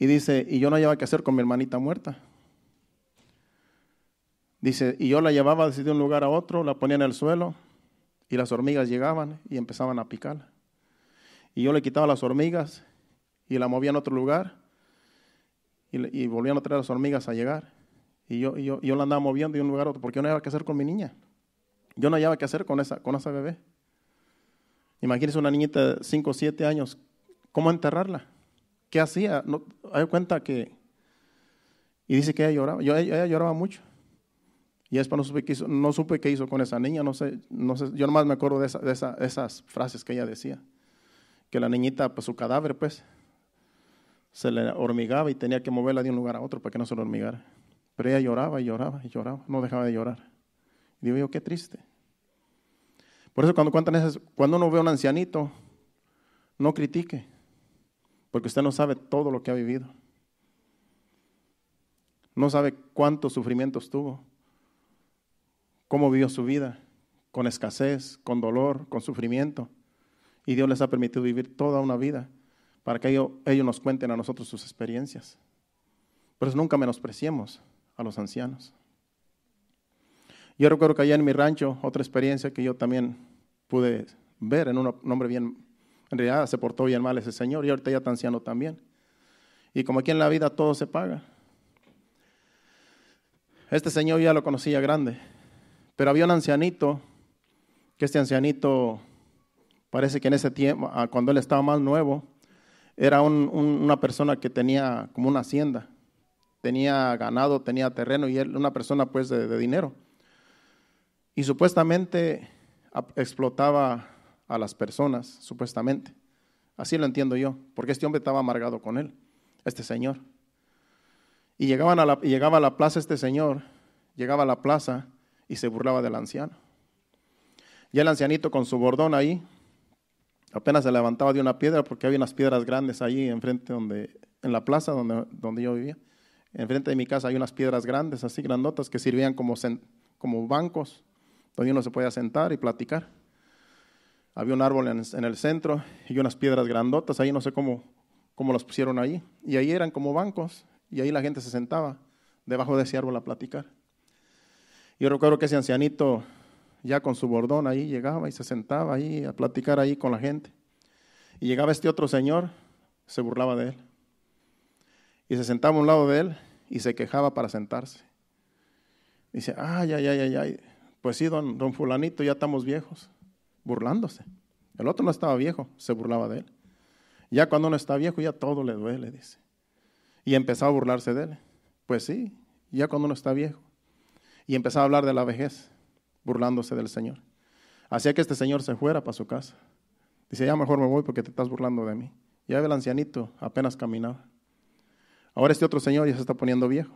Y dice, y yo no llevaba qué hacer con mi hermanita muerta. Dice, y yo la llevaba de un lugar a otro, la ponía en el suelo y las hormigas llegaban y empezaban a picar Y yo le quitaba las hormigas y la movía en otro lugar y, y volvían a traer las hormigas a llegar. Y yo, yo, la andaba moviendo de un lugar a otro porque yo no había qué hacer con mi niña. Yo no llevaba qué hacer con esa, con esa bebé. Imagínense una niñita de 5 o 7 años, ¿cómo enterrarla? ¿Qué hacía? No, hay cuenta que... Y dice que ella lloraba. Yo, ella, lloraba mucho. Y después no supe qué hizo, no supe qué hizo con esa niña. No sé, no sé, yo nomás me acuerdo de, esas frases que ella decía. Que la niñita, pues su cadáver, pues, se le hormigaba y tenía que moverla de un lugar a otro para que no se le hormigara. Pero ella lloraba y lloraba y lloraba. No dejaba de llorar. digo yo, qué triste. Por eso cuando cuentan esas, cuando uno ve a un ancianito, no critique porque usted no sabe todo lo que ha vivido. No sabe cuántos sufrimientos tuvo, cómo vivió su vida, con escasez, con dolor, con sufrimiento. Y Dios les ha permitido vivir toda una vida para que ellos, nos cuenten a nosotros sus experiencias. Por eso nunca menospreciemos a los ancianos. Yo recuerdo que allá en mi rancho, otra experiencia que yo también pude ver en un hombre bien en realidad se portó bien mal ese señor y ahorita ya está anciano también. Y como aquí en la vida todo se paga. Este señor ya lo conocía grande, pero había un ancianito, que este ancianito parece que en ese tiempo, ah, cuando él estaba más nuevo, era una persona que tenía como una hacienda, tenía ganado, tenía terreno y él una persona pues de dinero. Y supuestamente explotaba a las personas, supuestamente. Así lo entiendo yo, porque este hombre estaba amargado con él, este señor. Y, llegaban a la, llegaba a la plaza este señor, llegaba a la plaza y se burlaba del anciano. Y el ancianito con su bordón ahí, apenas se levantaba de una piedra, porque había unas piedras grandes allí enfrente donde, en la plaza donde, donde yo vivía. Enfrente de mi casa hay unas piedras grandes, así grandotas, que servían como, como bancos, donde uno se podía sentar y platicar había un árbol en, el centro y unas piedras grandotas, ahí no sé cómo, cómo las pusieron ahí. Y ahí eran como bancos y ahí la gente se sentaba debajo de ese árbol a platicar. Yo recuerdo que ese ancianito ya con su bordón ahí llegaba y se sentaba ahí a platicar ahí con la gente. Y llegaba este otro señor, se burlaba de él. Y se sentaba a un lado de él y se quejaba para sentarse. Dice, ay, ay, ay, ay, ay. Pues sí, don, don fulanito, ya estamos viejos burlándose. El otro no estaba viejo, se burlaba de él. Ya cuando uno está viejo, ya todo le duele, dice. Y empezó a burlarse de él. Pues sí, ya cuando uno está viejo. Y empezó a hablar de la vejez, burlándose del Señor. Hacía que este Señor se fuera para su casa. Dice, ya mejor me voy porque te estás burlando de mí. Ya el ancianito apenas caminaba. Ahora este otro señor ya se está poniendo viejo.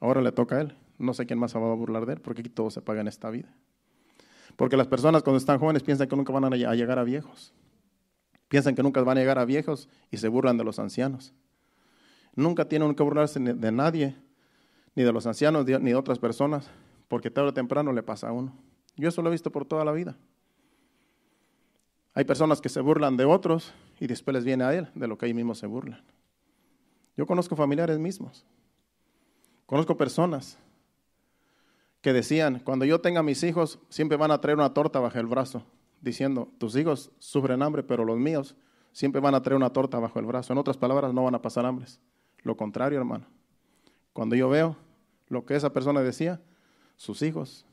Ahora le toca a él. No sé quién más se va a burlar de él porque aquí todo se paga en esta vida. Porque las personas cuando están jóvenes piensan que nunca van a llegar a viejos. Piensan que nunca van a llegar a viejos y se burlan de los ancianos. Nunca tienen que burlarse de nadie, ni de los ancianos, ni de otras personas, porque tarde o temprano le pasa a uno. Yo eso lo he visto por toda la vida. Hay personas que se burlan de otros y después les viene a él de lo que ahí mismo se burlan. Yo conozco familiares mismos. Conozco personas decían, cuando yo tenga mis hijos, siempre van a traer una torta bajo el brazo, diciendo, tus hijos sufren hambre, pero los míos siempre van a traer una torta bajo el brazo. En otras palabras, no van a pasar hambre Lo contrario, hermano. Cuando yo veo lo que esa persona decía, sus hijos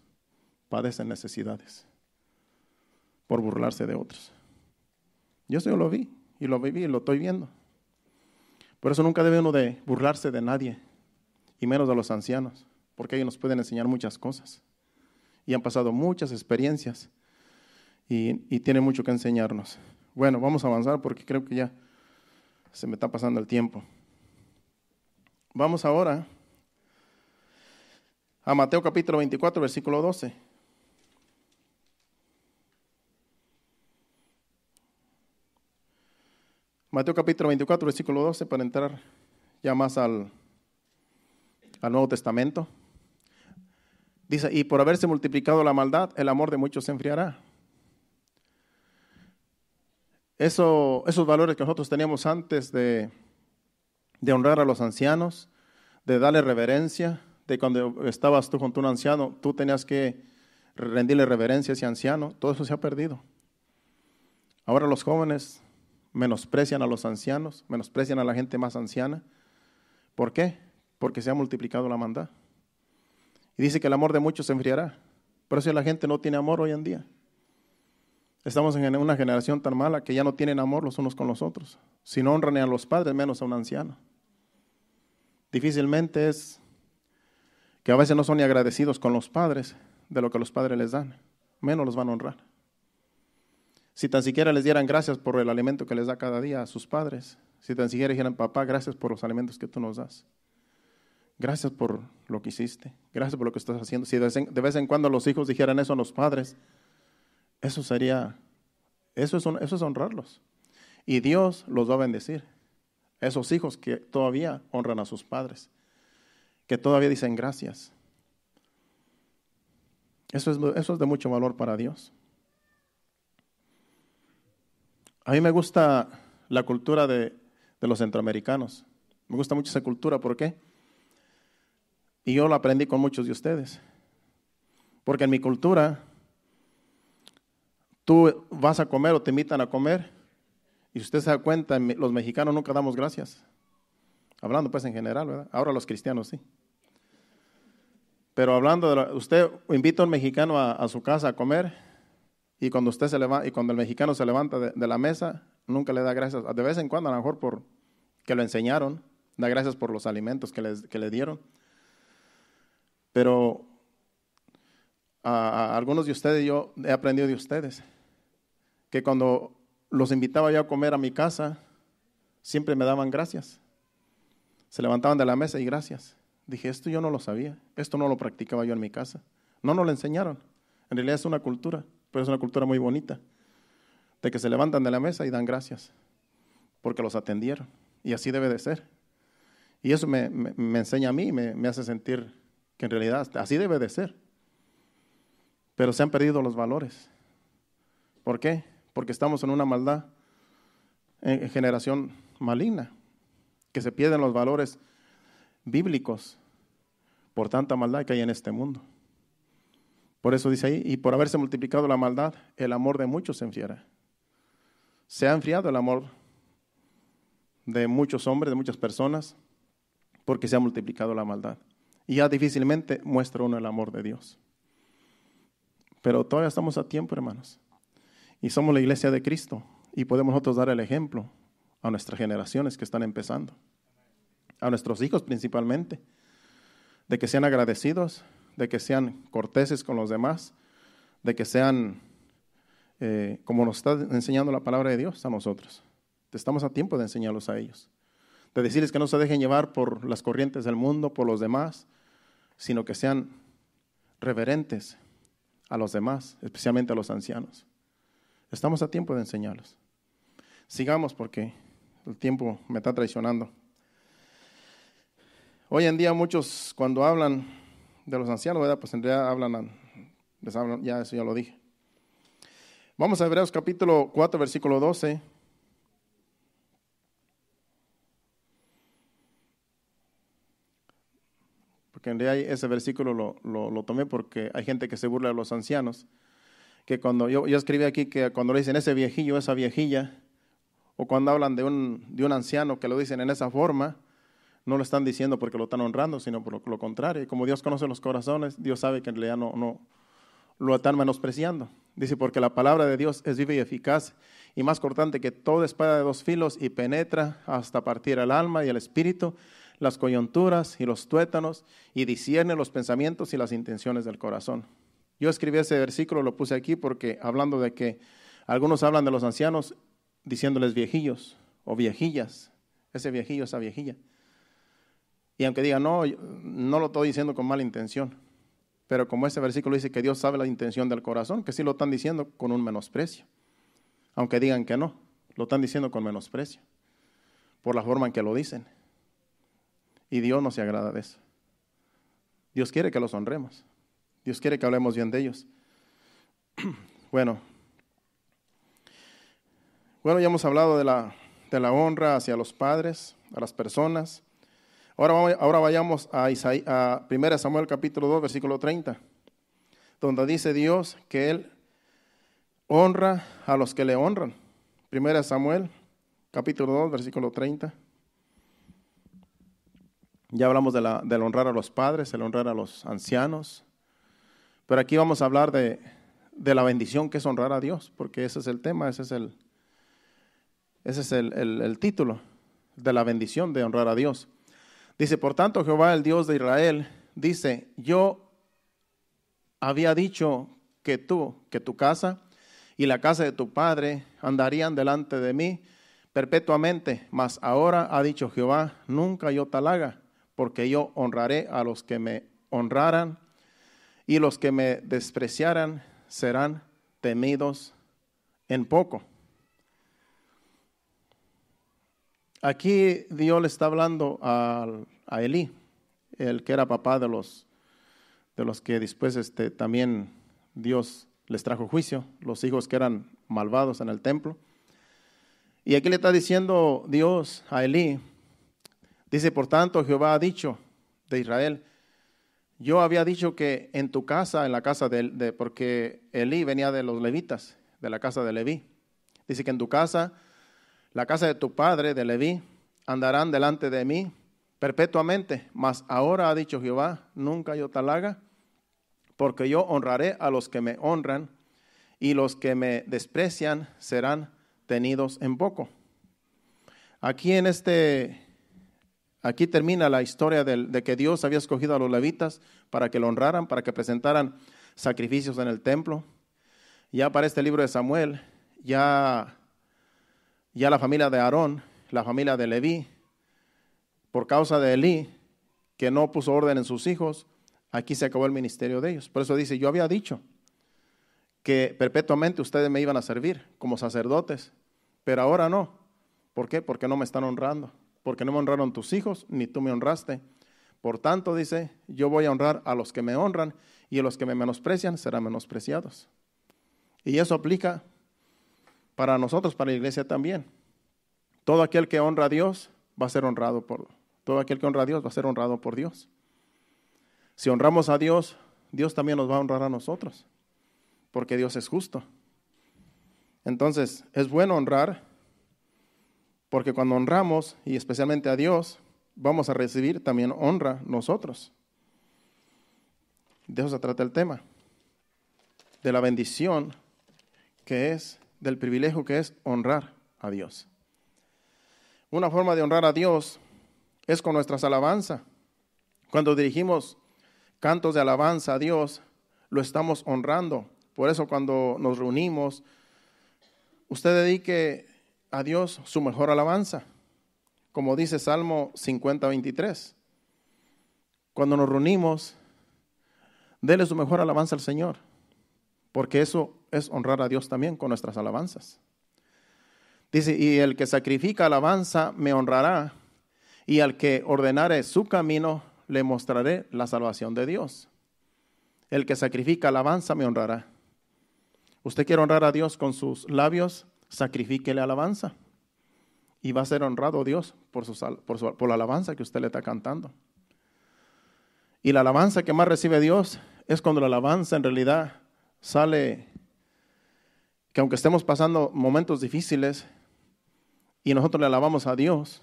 padecen necesidades por burlarse de otros. Yo eso yo lo vi y lo viví y lo estoy viendo. Por eso nunca debe uno de burlarse de nadie, y menos de los ancianos porque ellos nos pueden enseñar muchas cosas. Y han pasado muchas experiencias y, tienen mucho que enseñarnos. Bueno, vamos a avanzar porque creo que ya se me está pasando el tiempo. Vamos ahora a Mateo capítulo 24, versículo 12. Mateo capítulo 24, versículo 12, para entrar ya más al, al Nuevo Testamento. Dice, y por haberse multiplicado la maldad, el amor de muchos se enfriará. esos valores que nosotros teníamos antes de, de honrar a los ancianos, de darle reverencia, de cuando estabas tú junto a un anciano, tú tenías que rendirle reverencia a ese anciano, todo eso se ha perdido. Ahora los jóvenes menosprecian a los ancianos, menosprecian a la gente más anciana. ¿Por qué? Porque se ha multiplicado la maldad. Y dice que el amor de muchos se enfriará. pero si la gente no tiene amor hoy en día. Estamos en una generación tan mala que ya no tienen amor los unos con los otros. Si no honran a los padres, menos a un anciano. Difícilmente es que a veces no son ni agradecidos con los padres de lo que los padres les dan. Menos los van a honrar. Si tan siquiera les dieran gracias por el alimento que les da cada día a sus padres. Si tan siquiera dijeran, papá, gracias por los alimentos que tú nos das gracias por lo que hiciste, gracias por lo que estás haciendo. Si de vez en cuando los hijos dijeran eso a los padres, eso sería, eso es, honrarlos. Y Dios los va a bendecir. Esos hijos que todavía honran a sus padres, que todavía dicen gracias. Eso es, de mucho valor para Dios. A mí me gusta la cultura de, de los centroamericanos. Me gusta mucho esa cultura. ¿Por qué? Y yo lo aprendí con muchos de ustedes. Porque en mi cultura, tú vas a comer o te invitan a comer, y usted se da cuenta, los mexicanos nunca damos gracias. Hablando pues en general, ¿verdad? Ahora los cristianos sí. Pero hablando de, usted invita a un mexicano a, su casa a comer y cuando usted se levanta, y cuando el mexicano se levanta de, la mesa, nunca le da gracias. De vez en cuando, a lo mejor por que lo enseñaron, da gracias por los alimentos que le dieron pero a, ah, ah, algunos de ustedes yo he aprendido de ustedes que cuando los invitaba yo a comer a mi casa, siempre me daban gracias. Se levantaban de la mesa y gracias. Dije, esto yo no lo sabía, esto no lo practicaba yo en mi casa. No nos lo enseñaron. En realidad es una cultura, pero es una cultura muy bonita, de que se levantan de la mesa y dan gracias, porque los atendieron. Y así debe de ser. Y eso me, enseña a mí, me, me hace sentir que en realidad así debe de ser. Pero se han perdido los valores. ¿Por qué? Porque estamos en una maldad, en generación maligna, que se pierden los valores bíblicos por tanta maldad que hay en este mundo. Por eso dice ahí, y por haberse multiplicado la maldad, el amor de muchos se enfriará. Se ha enfriado el amor de muchos hombres, de muchas personas, porque se ha multiplicado la maldad y ya difícilmente muestra uno el amor de Dios. Pero todavía estamos a tiempo, hermanos. Y somos la iglesia de Cristo y podemos nosotros dar el ejemplo a nuestras generaciones que están empezando, a nuestros hijos principalmente, de que sean agradecidos, de que sean corteses con los demás, de que sean eh, como nos está enseñando la palabra de Dios a nosotros. Estamos a tiempo de enseñarlos a ellos, de decirles que no se dejen llevar por las corrientes del mundo, por los demás, sino que sean reverentes a los demás, especialmente a los ancianos. Estamos a tiempo de enseñarlos. Sigamos porque el tiempo me está traicionando. Hoy en día muchos cuando hablan de los ancianos, pues en realidad hablan, les hablan, ya eso ya lo dije. Vamos a Hebreos capítulo 4, versículo 12. que en realidad ese versículo lo, tomé porque hay gente que se burla de los ancianos, que cuando yo, yo escribí aquí que cuando le dicen ese viejillo, esa viejilla, o cuando hablan de un, de un anciano que lo dicen en esa forma, no lo están diciendo porque lo están honrando, sino por lo, contrario. Y como Dios conoce los corazones, Dios sabe que en realidad no, no lo están menospreciando. Dice, porque la palabra de Dios es viva y eficaz y más cortante que toda espada de dos filos y penetra hasta partir el alma y el espíritu, las coyunturas y los tuétanos y discierne los pensamientos y las intenciones del corazón. Yo escribí ese versículo, lo puse aquí porque hablando de que algunos hablan de los ancianos diciéndoles viejillos o viejillas, ese viejillo, esa viejilla. Y aunque diga, no, no lo estoy diciendo con mala intención, pero como ese versículo dice que Dios sabe la intención del corazón, que sí lo están diciendo con un menosprecio, aunque digan que no, lo están diciendo con menosprecio, por la forma en que lo dicen. Y Dios no se agrada de eso. Dios quiere que los honremos. Dios quiere que hablemos bien de ellos. Bueno, bueno, ya hemos hablado de la, honra hacia los padres, a las personas. Ahora, ahora vayamos a, Isaí, a 1 Samuel capítulo 2, versículo 30, donde dice Dios que Él honra a los que le honran. 1 Samuel capítulo 2, versículo 30. Ya hablamos de la, del honrar a los padres, el honrar a los ancianos. Pero aquí vamos a hablar de, la bendición que es honrar a Dios, porque ese es el tema, ese es el, ese es el título de la bendición de honrar a Dios. Dice, por tanto, Jehová, el Dios de Israel, dice, yo había dicho que tú, que tu casa y la casa de tu padre andarían delante de mí perpetuamente, mas ahora ha dicho Jehová, nunca yo tal haga porque yo honraré a los que me honraran, y los que me despreciaran serán temidos en poco. Aquí Dios le está hablando a, Elí, el que era papá de los, de los que después este, también Dios les trajo juicio, los hijos que eran malvados en el templo. Y aquí le está diciendo Dios a Elí, Dice, por tanto, Jehová ha dicho de Israel, yo había dicho que en tu casa, en la casa de, de porque Elí venía de los levitas, de la casa de Leví. Dice que en tu casa, la casa de tu padre, de Leví, andarán delante de mí perpetuamente. Mas ahora ha dicho Jehová, nunca yo tal haga, porque yo honraré a los que me honran y los que me desprecian serán tenidos en poco. Aquí en este Aquí termina la historia de, que Dios había escogido a los levitas para que lo honraran, para que presentaran sacrificios en el templo. Ya para este libro de Samuel, ya, ya la familia de Aarón, la familia de Leví, por causa de Elí, que no puso orden en sus hijos, aquí se acabó el ministerio de ellos. Por eso dice, yo había dicho que perpetuamente ustedes me iban a servir como sacerdotes, pero ahora no. ¿Por qué? Porque no me están honrando porque no me honraron tus hijos, ni tú me honraste. Por tanto, dice, yo voy a honrar a los que me honran y a los que me menosprecian serán menospreciados. Y eso aplica para nosotros, para la iglesia también. Todo aquel que honra a Dios va a ser honrado por todo aquel que honra a Dios va a ser honrado por Dios. Si honramos a Dios, Dios también nos va a honrar a nosotros, porque Dios es justo. Entonces, es bueno honrar porque cuando honramos, y especialmente a Dios, vamos a recibir también honra nosotros. De eso se trata el tema. De la bendición que es, del privilegio que es honrar a Dios. Una forma de honrar a Dios es con nuestras alabanzas. Cuando dirigimos cantos de alabanza a Dios, lo estamos honrando. Por eso cuando nos reunimos, usted dedique a Dios su mejor alabanza, como dice Salmo 50, 23. Cuando nos reunimos, dele su mejor alabanza al Señor, porque eso es honrar a Dios también con nuestras alabanzas. Dice, y el que sacrifica alabanza me honrará, y al que ordenare su camino le mostraré la salvación de Dios. El que sacrifica alabanza me honrará. Usted quiere honrar a Dios con sus labios, sacrifique la alabanza y va a ser honrado Dios por, por la alabanza que usted le está cantando. Y la alabanza que más recibe Dios es cuando la alabanza en realidad sale, que aunque estemos pasando momentos difíciles y nosotros le alabamos a Dios,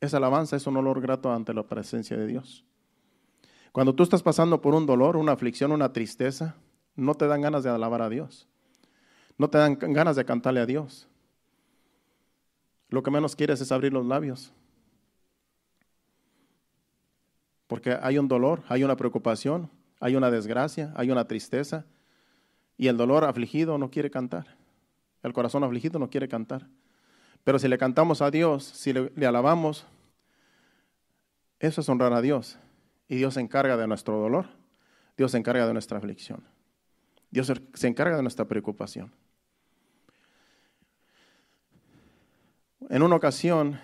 esa alabanza es un olor grato ante la presencia de Dios. Cuando tú estás pasando por un dolor, una aflicción, una tristeza, no te dan ganas de alabar a Dios. No te dan ganas de cantarle a Dios. Lo que menos quieres es abrir los labios. Porque hay un dolor, hay una preocupación, hay una desgracia, hay una tristeza. Y el dolor afligido no quiere cantar. El corazón afligido no quiere cantar. Pero si le cantamos a Dios, si le, alabamos, eso es honrar a Dios. Y Dios se encarga de nuestro dolor. Dios se encarga de nuestra aflicción. Dios se encarga de nuestra preocupación. En una ocasión,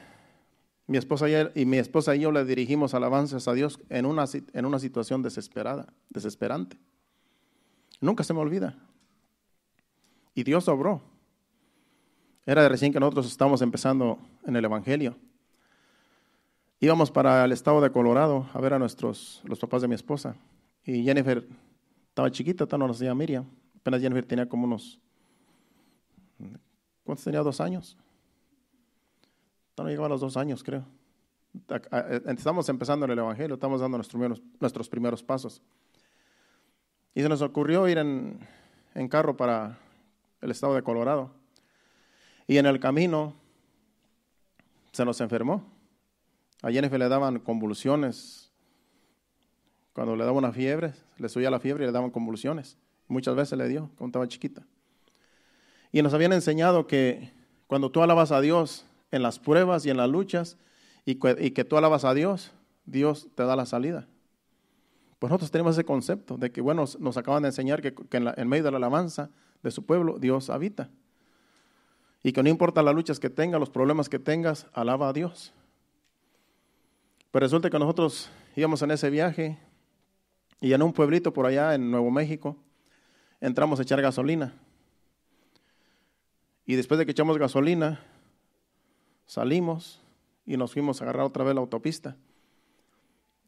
mi esposa y, mi esposa y yo le dirigimos alabanzas a Dios en una, situación desesperada, desesperante. Nunca se me olvida. Y Dios obró. Era de recién que nosotros estábamos empezando en el Evangelio. Íbamos para el estado de Colorado a ver a nuestros, los papás de mi esposa. Y Jennifer estaba chiquita, tan no nos decía Miriam. Apenas Jennifer tenía como unos, ¿cuántos tenía? ¿Dos años? No, llegaba a los dos años, creo. Eh, estamos empezando en el Evangelio, estamos dando nuestros primeros, nuestros primeros pasos. Y se nos ocurrió ir en, en carro para el estado de Colorado. Y en el camino se nos enfermó. A Jennifer le daban convulsiones. Cuando le daba una fiebre, le subía la fiebre y le daban convulsiones. Muchas veces le dio, cuando estaba chiquita. Y nos habían enseñado que cuando tú alabas a Dios, en las pruebas y en las luchas y que, y que tú alabas a Dios, Dios te da la salida. Pues nosotros tenemos ese concepto de que, bueno, nos acaban de enseñar que, en, en, medio de la alabanza de su pueblo, Dios habita. Y que no importa las luchas que tengas, los problemas que tengas, alaba a Dios. Pero pues resulta que nosotros íbamos en ese viaje y en un pueblito por allá en Nuevo México entramos a echar gasolina. Y después de que echamos gasolina, Salimos y nos fuimos a agarrar otra vez la autopista.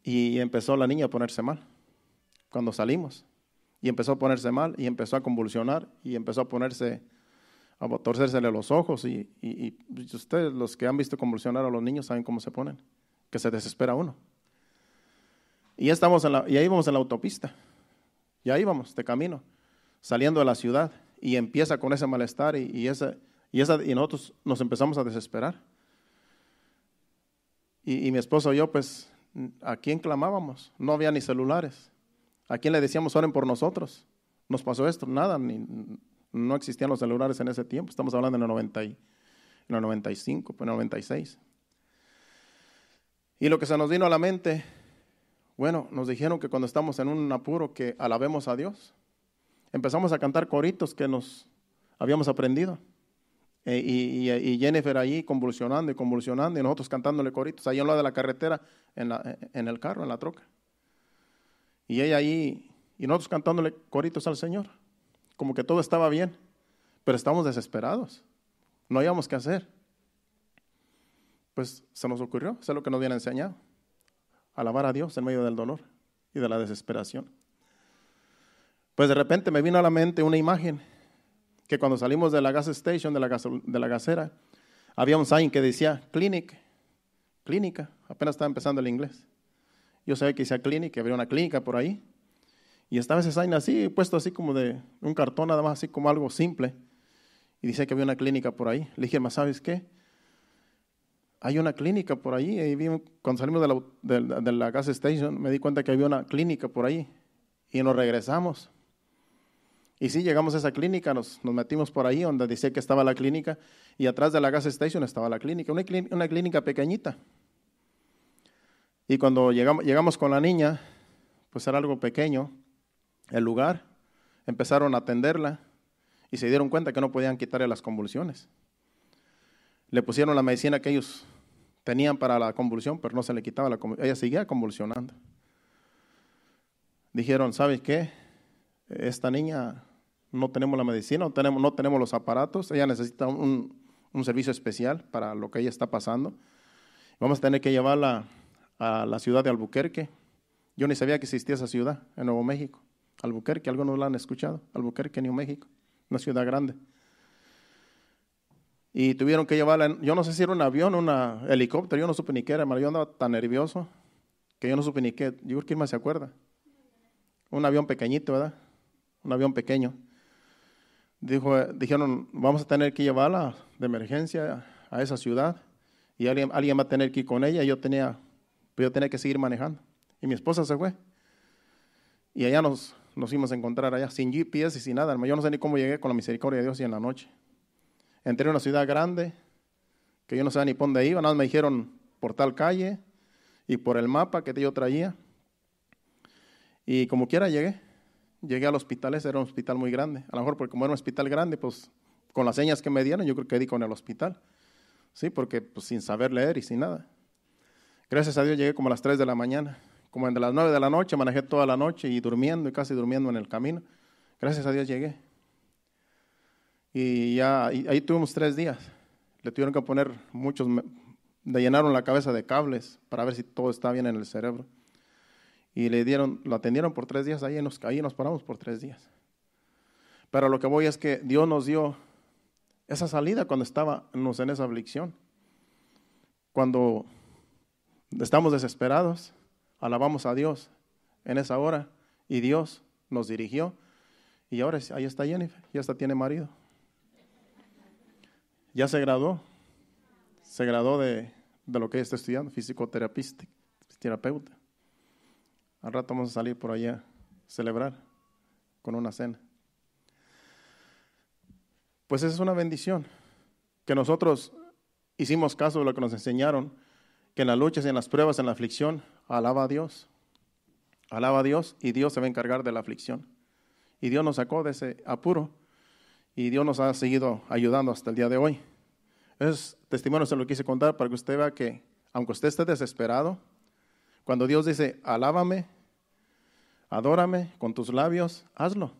Y empezó la niña a ponerse mal cuando salimos. Y empezó a ponerse mal y empezó a convulsionar y empezó a ponerse, a torcérsele los ojos. Y, ustedes, los que han visto convulsionar a los niños, saben cómo se ponen, que se desespera uno. Y ya, estamos en la, ahí íbamos en la autopista, y ahí íbamos de camino, saliendo de la ciudad. Y empieza con ese malestar y, esa, y nosotros nos empezamos a desesperar. Y, mi esposo y yo, pues, ¿a quién clamábamos? No había ni celulares. ¿A quién le decíamos oren por nosotros? Nos pasó esto, nada, ni, no existían los celulares en ese tiempo. Estamos hablando en el, 90 y, en 95, en el 96. Pues, y lo que se nos vino a la mente, bueno, nos dijeron que cuando estamos en un apuro que alabemos a Dios. Empezamos a cantar coritos que nos habíamos aprendido. Eh, y, Jennifer allí convulsionando y convulsionando y nosotros cantándole coritos, allá en lado de la carretera, en, el carro, en la troca. Y ella allí, y nosotros cantándole coritos al Señor, como que todo estaba bien, pero estábamos desesperados, no habíamos qué hacer. Pues se nos ocurrió, es lo que nos viene enseñado, alabar a Dios en medio del dolor y de la desesperación. Pues de repente me vino a la mente una imagen que cuando salimos de la gas station, de la, de la gasera, había un sign que decía clinic, clínica, apenas estaba empezando el inglés. Yo sabía que decía clinic, que había una clínica por ahí. Y estaba ese sign así, puesto así como de un cartón, nada más así como algo simple. Y decía que había una clínica por ahí. Le dije, ¿más sabes qué? Hay una clínica por ahí. Y cuando salimos de la gas station, me di cuenta que había una clínica por ahí. Y nos regresamos. Y sí, llegamos a esa clínica, nos, nos metimos por ahí donde decía que estaba la clínica y atrás de la gas station estaba la clínica, una, clínica, pequeñita. Y cuando llegamos, llegamos con la niña, pues era algo pequeño, el lugar, empezaron a atenderla y se dieron cuenta que no podían quitarle las convulsiones. Le pusieron la medicina que ellos tenían para la convulsión, pero no se le quitaba la convulsión, ella seguía convulsionando. Dijeron, ¿sabes qué? Esta niña no tenemos la medicina, no tenemos, no tenemos los aparatos, ella necesita un, servicio especial para lo que ella está pasando. Vamos a tener que llevarla a la ciudad de Albuquerque. Yo ni sabía que existía esa ciudad en Nuevo México. Albuquerque, no la han escuchado. Albuquerque, Nuevo México, una ciudad grande. Y tuvieron que llevarla, yo no sé si era un avión, un helicóptero, yo no supe ni qué era, yo andaba tan nervioso que yo no supe ni qué. Yo, que más se acuerda? Un avión pequeñito, ¿verdad? Un avión pequeño dijeron, vamos a tener que llevarla de emergencia a esa ciudad y alguien, alguien va a tener que ir con ella. Yo tenía, yo tenía que seguir manejando. Y mi esposa se fue. Y allá nos, nos íbamos a encontrar allá, sin GPS y sin nada. Yo no sé ni cómo llegué con la misericordia de Dios y en la noche. Entré en una ciudad grande, que yo no sabía ni por dónde iba, nada me dijeron por tal calle y por el mapa que yo traía. Y como quiera llegué llegué al hospital, ese era un hospital muy grande. A lo mejor porque como era un hospital grande, pues con las señas que me dieron, yo creo que di con el hospital. Sí, porque pues, sin saber leer y sin nada. Gracias a Dios llegué como a las 3 de la mañana. Como entre las 9 de la noche, manejé toda la noche y durmiendo y casi durmiendo en el camino. Gracias a Dios llegué. Y ya ahí tuvimos tres días. Le tuvieron que poner muchos, le llenaron la cabeza de cables para ver si todo está bien en el cerebro. Y le dieron, lo atendieron por tres días, ahí nos, nos paramos por tres días. Pero lo que voy es que Dios nos dio esa salida cuando estábamos en esa aflicción. Cuando estamos desesperados, alabamos a Dios en esa hora y Dios nos dirigió. Y ahora ahí está Jennifer, ya está, tiene marido. Ya se graduó, se graduó de, lo que ella está estudiando, físico terapeuta. Al rato vamos a salir por allá a celebrar con una cena. Pues esa es una bendición, que nosotros hicimos caso de lo que nos enseñaron, que en las luchas, y en las pruebas, en la aflicción, alaba a Dios. Alaba a Dios y Dios se va a encargar de la aflicción. Y Dios nos sacó de ese apuro y Dios nos ha seguido ayudando hasta el día de hoy. Es testimonio se lo quise contar para que usted vea que, aunque usted esté desesperado, cuando Dios dice, alábame, adórame con tus labios, hazlo.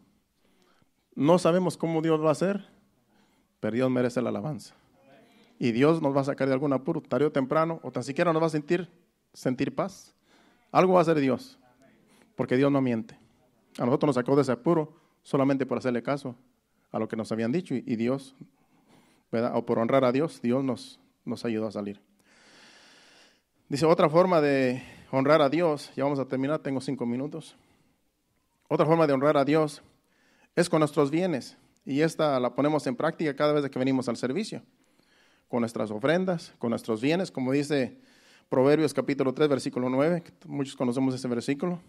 No sabemos cómo Dios va a hacer, pero Dios merece la alabanza. Y Dios nos va a sacar de algún apuro, tarde o temprano, o tan siquiera nos va a sentir, sentir paz. Algo va a hacer Dios, porque Dios no miente. A nosotros nos sacó de ese apuro solamente por hacerle caso a lo que nos habían dicho y, Dios, o por honrar a Dios, Dios nos, nos ayudó a salir. Dice otra forma de honrar a Dios, ya vamos a terminar, tengo cinco minutos. Otra forma de honrar a Dios es con nuestros bienes. Y esta la ponemos en práctica cada vez que venimos al servicio. Con nuestras ofrendas, con nuestros bienes, como dice Proverbios capítulo 3, versículo 9, muchos conocemos ese versículo.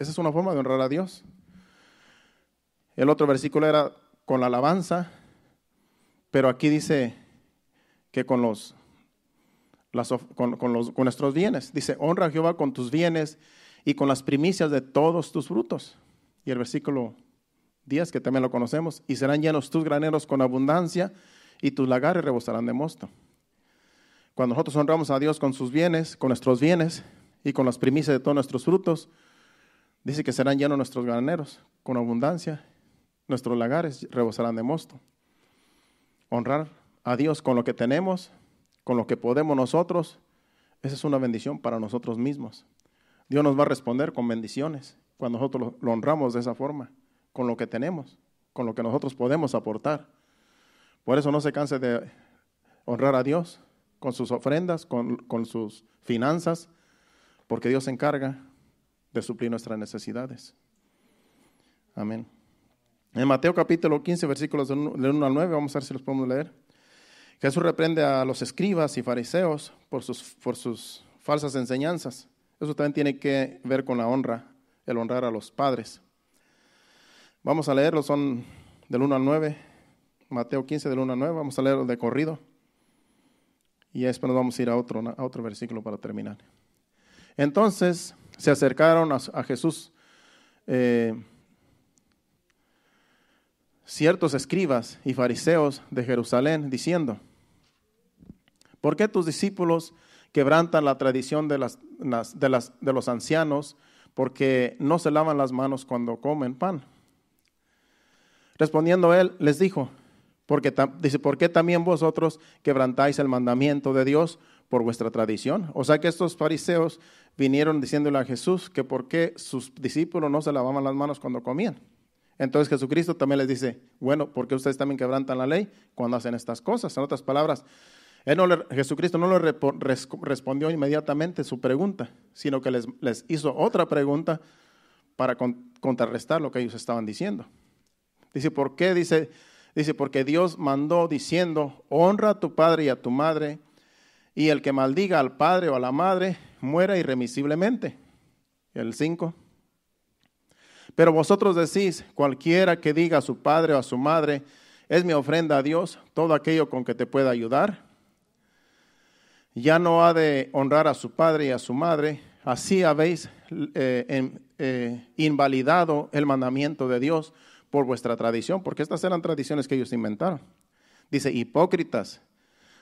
Esa es una forma de honrar a Dios. El otro versículo era con la alabanza, pero aquí dice que con los con, con nuestros bienes. Dice, honra a Jehová con tus bienes y con las primicias de todos tus frutos. Y el versículo 10, que también lo conocemos, y serán llenos tus graneros con abundancia y tus lagares rebosarán de mosto. Cuando nosotros honramos a Dios con sus bienes, con nuestros bienes y con las primicias de todos nuestros frutos, dice que serán llenos nuestros graneros con abundancia, nuestros lagares rebosarán de mosto. Honrar a Dios con lo que tenemos, con lo que podemos nosotros, esa es una bendición para nosotros mismos. Dios nos va a responder con bendiciones cuando nosotros lo honramos de esa forma, con lo que tenemos, con lo que nosotros podemos aportar. Por eso no se canse de honrar a Dios con sus ofrendas, con, sus finanzas, porque Dios se encarga de suplir nuestras necesidades. Amén. En Mateo capítulo 15, versículos del 1 al 9, vamos a ver si los podemos leer. Jesús reprende a los escribas y fariseos por sus, por sus falsas enseñanzas. Eso también tiene que ver con la honra, el honrar a los padres. Vamos a leerlo, son del 1 al 9, Mateo 15 del 1 al 9, vamos a leerlo de corrido. Y después nos vamos a ir a otro, otro versículo para terminar. Entonces se acercaron a, Jesús eh, ciertos escribas y fariseos de Jerusalén diciendo, ¿Por qué tus discípulos quebrantan la tradición de, los ancianos porque no se lavan las manos cuando comen pan? Respondiendo él, les dijo, porque, dice, ¿por qué también vosotros quebrantáis el mandamiento de Dios por vuestra tradición? O sea que estos fariseos vinieron diciéndole a Jesús que por qué sus discípulos no se lavaban las manos cuando comían. Entonces Jesucristo también les dice, bueno, ¿por qué ustedes también quebrantan la ley cuando hacen estas cosas? En otras palabras, Jesucristo no le respondió inmediatamente su pregunta, sino que les, hizo otra pregunta para contrarrestar lo que ellos estaban diciendo. Dice, ¿por qué? Dice, dice, porque Dios mandó diciendo, honra a tu padre y a tu madre, y el que maldiga al padre o a la madre muera irremisiblemente. El 5. Pero vosotros decís, cualquiera que diga a su padre o a su madre, es mi ofrenda a Dios, todo aquello con que te pueda ayudar, ya no ha de honrar a su padre y a su madre, así habéis eh, em, eh, invalidado el mandamiento de Dios por vuestra tradición, porque estas eran tradiciones que ellos inventaron. Dice, hipócritas,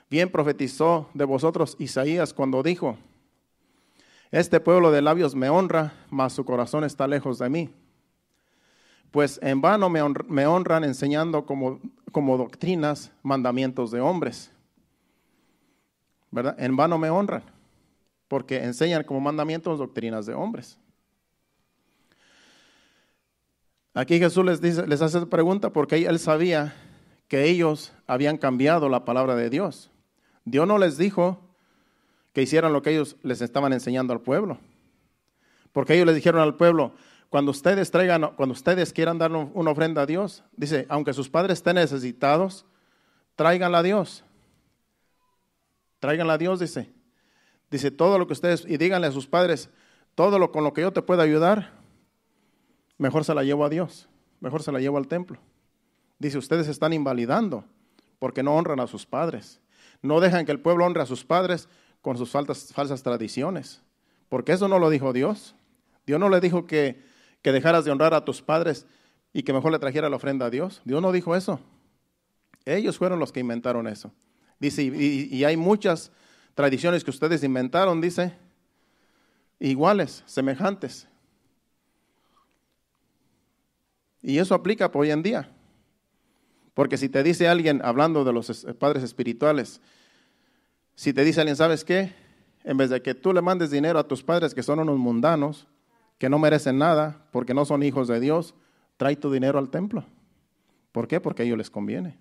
bien profetizó de vosotros Isaías cuando dijo, este pueblo de labios me honra, mas su corazón está lejos de mí. Pues en vano me honran enseñando como doctrinas mandamientos de hombres. ¿verdad? En vano me honran, porque enseñan como mandamientos doctrinas de hombres. Aquí Jesús les, dice, les hace pregunta porque él sabía que ellos habían cambiado la palabra de Dios. Dios no les dijo que hicieran lo que ellos les estaban enseñando al pueblo. Porque ellos les dijeron al pueblo, cuando ustedes traigan, cuando ustedes quieran dar una ofrenda a Dios, dice, aunque sus padres estén necesitados, tráiganla a Dios. Tráiganla a Dios, dice. Dice todo lo que ustedes, y díganle a sus padres, todo lo con lo que yo te pueda ayudar, mejor se la llevo a Dios, mejor se la llevo al templo. Dice, ustedes están invalidando porque no honran a sus padres. No dejan que el pueblo honre a sus padres con sus falsas tradiciones. Porque eso no lo dijo Dios. Dios no le dijo que, que dejaras de honrar a tus padres y que mejor le trajera la ofrenda a Dios. Dios no dijo eso. Ellos fueron los que inventaron eso. Dice, y, hay muchas tradiciones que ustedes inventaron, dice, iguales, semejantes. Y eso aplica hoy en día. Porque si te dice alguien, hablando de los eh, padres espirituales, si te dice alguien, ¿sabes qué? En vez de que tú le mandes dinero a tus padres que son unos mundanos, que no merecen nada porque no son hijos de Dios, trae tu dinero al templo. ¿Por qué? Porque a ellos les conviene.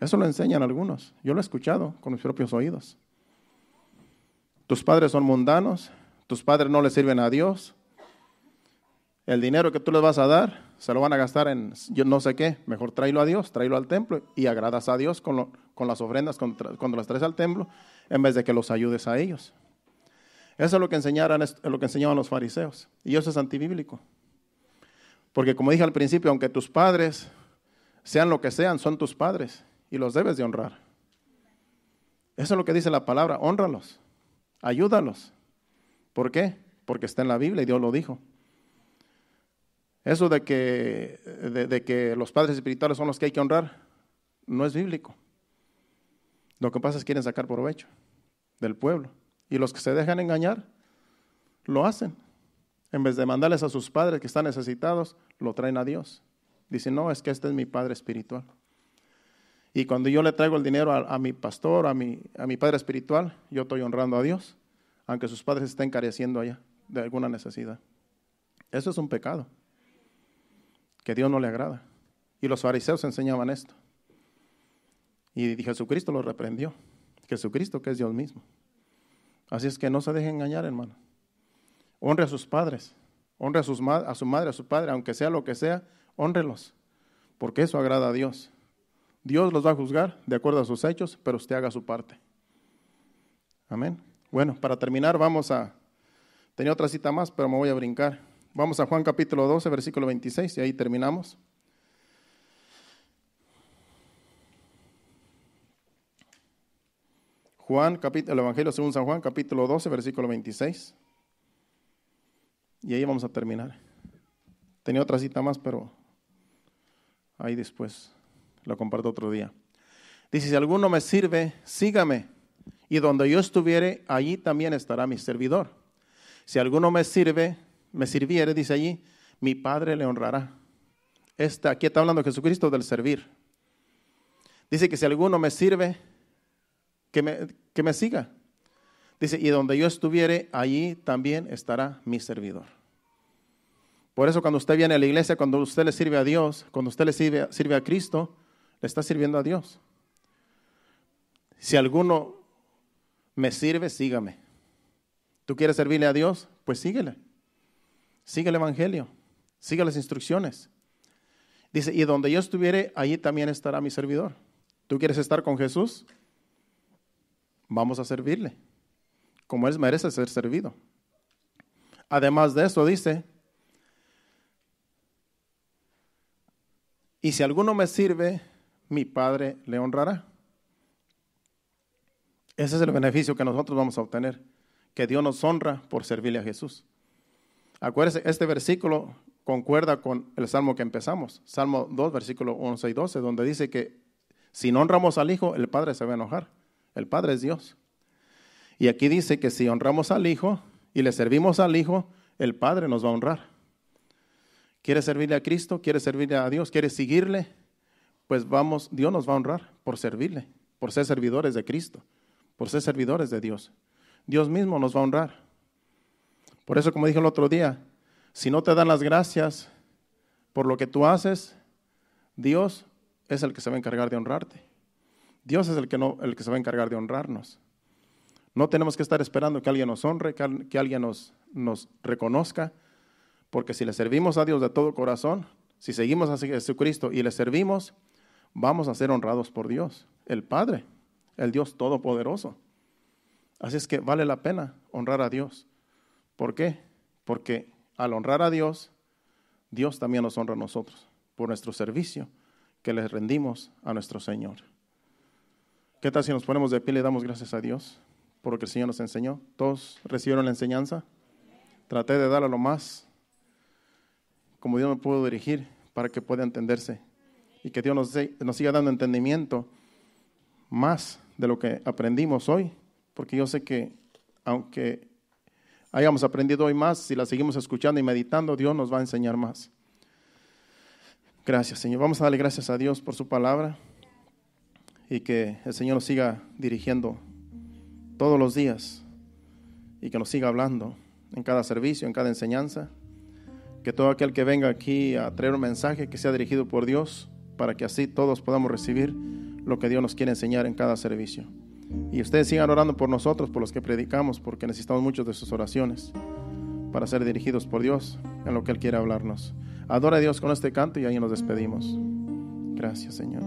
Eso lo enseñan algunos. Yo lo he escuchado con mis propios oídos. Tus padres son mundanos, tus padres no le sirven a Dios. El dinero que tú les vas a dar se lo van a gastar en yo no sé qué. Mejor tráelo a Dios, tráelo al templo y agradas a Dios con, las ofrendas cuando, las traes al templo en vez de que los ayudes a ellos. Eso es lo que, es lo que enseñaban los fariseos. Y eso es antibíblico. Porque como dije al principio, aunque tus padres sean lo que sean, son tus padres y los debes de honrar. Eso es lo que dice la palabra, honralos, ayúdalos. ¿Por qué? Porque está en la Biblia y Dios lo dijo. Eso de que, de, de que los padres espirituales son los que hay que honrar, no es bíblico. Lo que pasa es que quieren sacar provecho del pueblo. Y los que se dejan engañar, lo hacen. En vez de mandarles a sus padres que están necesitados, lo traen a Dios. Dicen, no, es que este es mi padre espiritual. Y cuando yo le traigo el dinero a, mi pastor, a mi, a mi padre espiritual, yo estoy honrando a Dios, aunque sus padres estén careciendo allá de alguna necesidad. Eso es un pecado que Dios no le agrada. Y los fariseos enseñaban esto. Y Jesucristo lo reprendió. Jesucristo que es Dios mismo. Así es que no se deje engañar, hermano. Honre a sus padres, honre a, sus, a su madre, a su padre, aunque sea lo que sea, honrelos, porque eso agrada a Dios. Dios los va a juzgar de acuerdo a sus hechos, pero usted haga su parte. Amén. Bueno, para terminar, vamos a... Tenía otra cita más, pero me voy a brincar. Vamos a Juan capítulo 12, versículo 26, y ahí terminamos. Juan, capítulo, el Evangelio según San Juan, capítulo 12, versículo 26. Y ahí vamos a terminar. Tenía otra cita más, pero ahí después. Lo comparto otro día. Dice, si alguno me sirve, sígame. Y donde yo estuviere, allí también estará mi servidor. Si alguno me sirve, me sirviere, dice allí, mi Padre le honrará. Este, aquí está hablando Jesucristo del servir. Dice que si alguno me sirve, que me, que me siga. Dice, y donde yo estuviere, allí también estará mi servidor. Por eso cuando usted viene a la iglesia, cuando usted le sirve a Dios, cuando usted le sirve, sirve a Cristo, le está sirviendo a Dios. Si alguno me sirve, sígame. ¿Tú quieres servirle a Dios? Pues síguele. Sigue el Evangelio. Sigue las instrucciones. Dice, y donde yo estuviere, allí también estará mi servidor. ¿Tú quieres estar con Jesús? Vamos a servirle, como Él merece ser servido. Además de eso, dice, y si alguno me sirve, mi Padre le honrará. Ese es el beneficio que nosotros vamos a obtener, que Dios nos honra por servirle a Jesús. Acuérdense, este versículo concuerda con el salmo que empezamos, Salmo 2, versículo 11 y 12, donde dice que si no honramos al Hijo, el Padre se va a enojar. El Padre es Dios. Y aquí dice que si honramos al Hijo y le servimos al Hijo, el Padre nos va a honrar. ¿Quiere servirle a Cristo? ¿Quiere servirle a Dios? ¿Quiere seguirle? pues vamos, Dios nos va a honrar por servirle, por ser servidores de Cristo, por ser servidores de Dios. Dios mismo nos va a honrar. Por eso, como dije el otro día, si no te dan las gracias por lo que tú haces, Dios es el que se va a encargar de honrarte. Dios es el que, no, el que se va a encargar de honrarnos. No tenemos que estar esperando que alguien nos honre, que, alguien nos, nos reconozca, porque si le servimos a Dios de todo corazón, si seguimos a Jesucristo y le servimos, vamos a ser honrados por Dios, el Padre, el Dios Todopoderoso. Así es que vale la pena honrar a Dios. ¿Por qué? Porque al honrar a Dios, Dios también nos honra a nosotros por nuestro servicio que les rendimos a nuestro Señor. ¿Qué tal si nos ponemos de pie y le damos gracias a Dios por lo que el Señor nos enseñó? ¿Todos recibieron la enseñanza? Traté de darle lo más como Dios me pudo dirigir para que pueda entenderse y que Dios nos, siga dando entendimiento más de lo que aprendimos hoy, porque yo sé que aunque hayamos aprendido hoy más, si la seguimos escuchando y meditando, Dios nos va a enseñar más. Gracias, Señor. Vamos a darle gracias a Dios por su palabra y que el Señor nos siga dirigiendo todos los días y que nos siga hablando en cada servicio, en cada enseñanza. Que todo aquel que venga aquí a traer un mensaje que sea dirigido por Dios para que así todos podamos recibir lo que Dios nos quiere enseñar en cada servicio. Y ustedes sigan orando por nosotros, por los que predicamos, porque necesitamos muchos de sus oraciones para ser dirigidos por Dios en lo que Él quiere hablarnos. Adora a Dios con este canto y ahí nos despedimos. Gracias, Señor.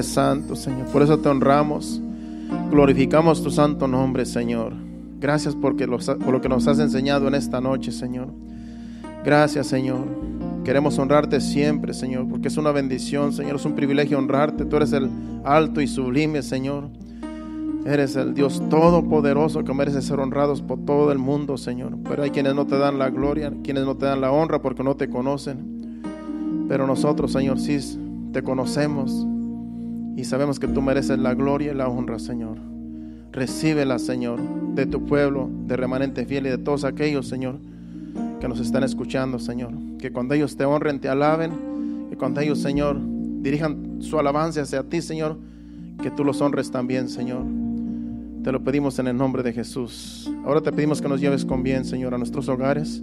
santo, Señor. Por eso te honramos, glorificamos tu santo nombre, Señor. Gracias porque por lo que nos has enseñado en esta noche, Señor. Gracias, Señor. Queremos honrarte siempre, Señor, porque es una bendición, Señor. Es un privilegio honrarte. Tú eres el alto y sublime, Señor. Eres el Dios todopoderoso que merece ser honrados por todo el mundo, Señor. Pero hay quienes no te dan la gloria, quienes no te dan la honra porque no te conocen. Pero nosotros, Señor, sí te conocemos. Y sabemos que tú mereces la gloria y la honra, Señor. Recíbela, Señor, de tu pueblo, de remanente fiel y de todos aquellos, Señor, que nos están escuchando, Señor. Que cuando ellos te honren, te alaben. Y cuando ellos, Señor, dirijan su alabanza hacia ti, Señor, que tú los honres también, Señor. Te lo pedimos en el nombre de Jesús. Ahora te pedimos que nos lleves con bien, Señor, a nuestros hogares.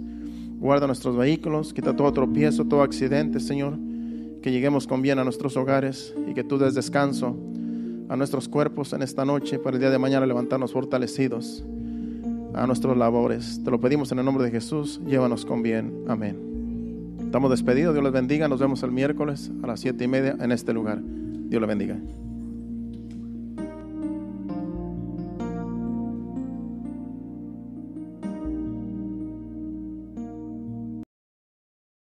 Guarda nuestros vehículos, quita todo tropiezo, todo accidente, Señor que lleguemos con bien a nuestros hogares y que tú des descanso a nuestros cuerpos en esta noche para el día de mañana levantarnos fortalecidos a nuestros labores. Te lo pedimos en el nombre de Jesús, llévanos con bien. Amén. Estamos despedidos, Dios les bendiga, nos vemos el miércoles a las siete y media en este lugar. Dios les bendiga.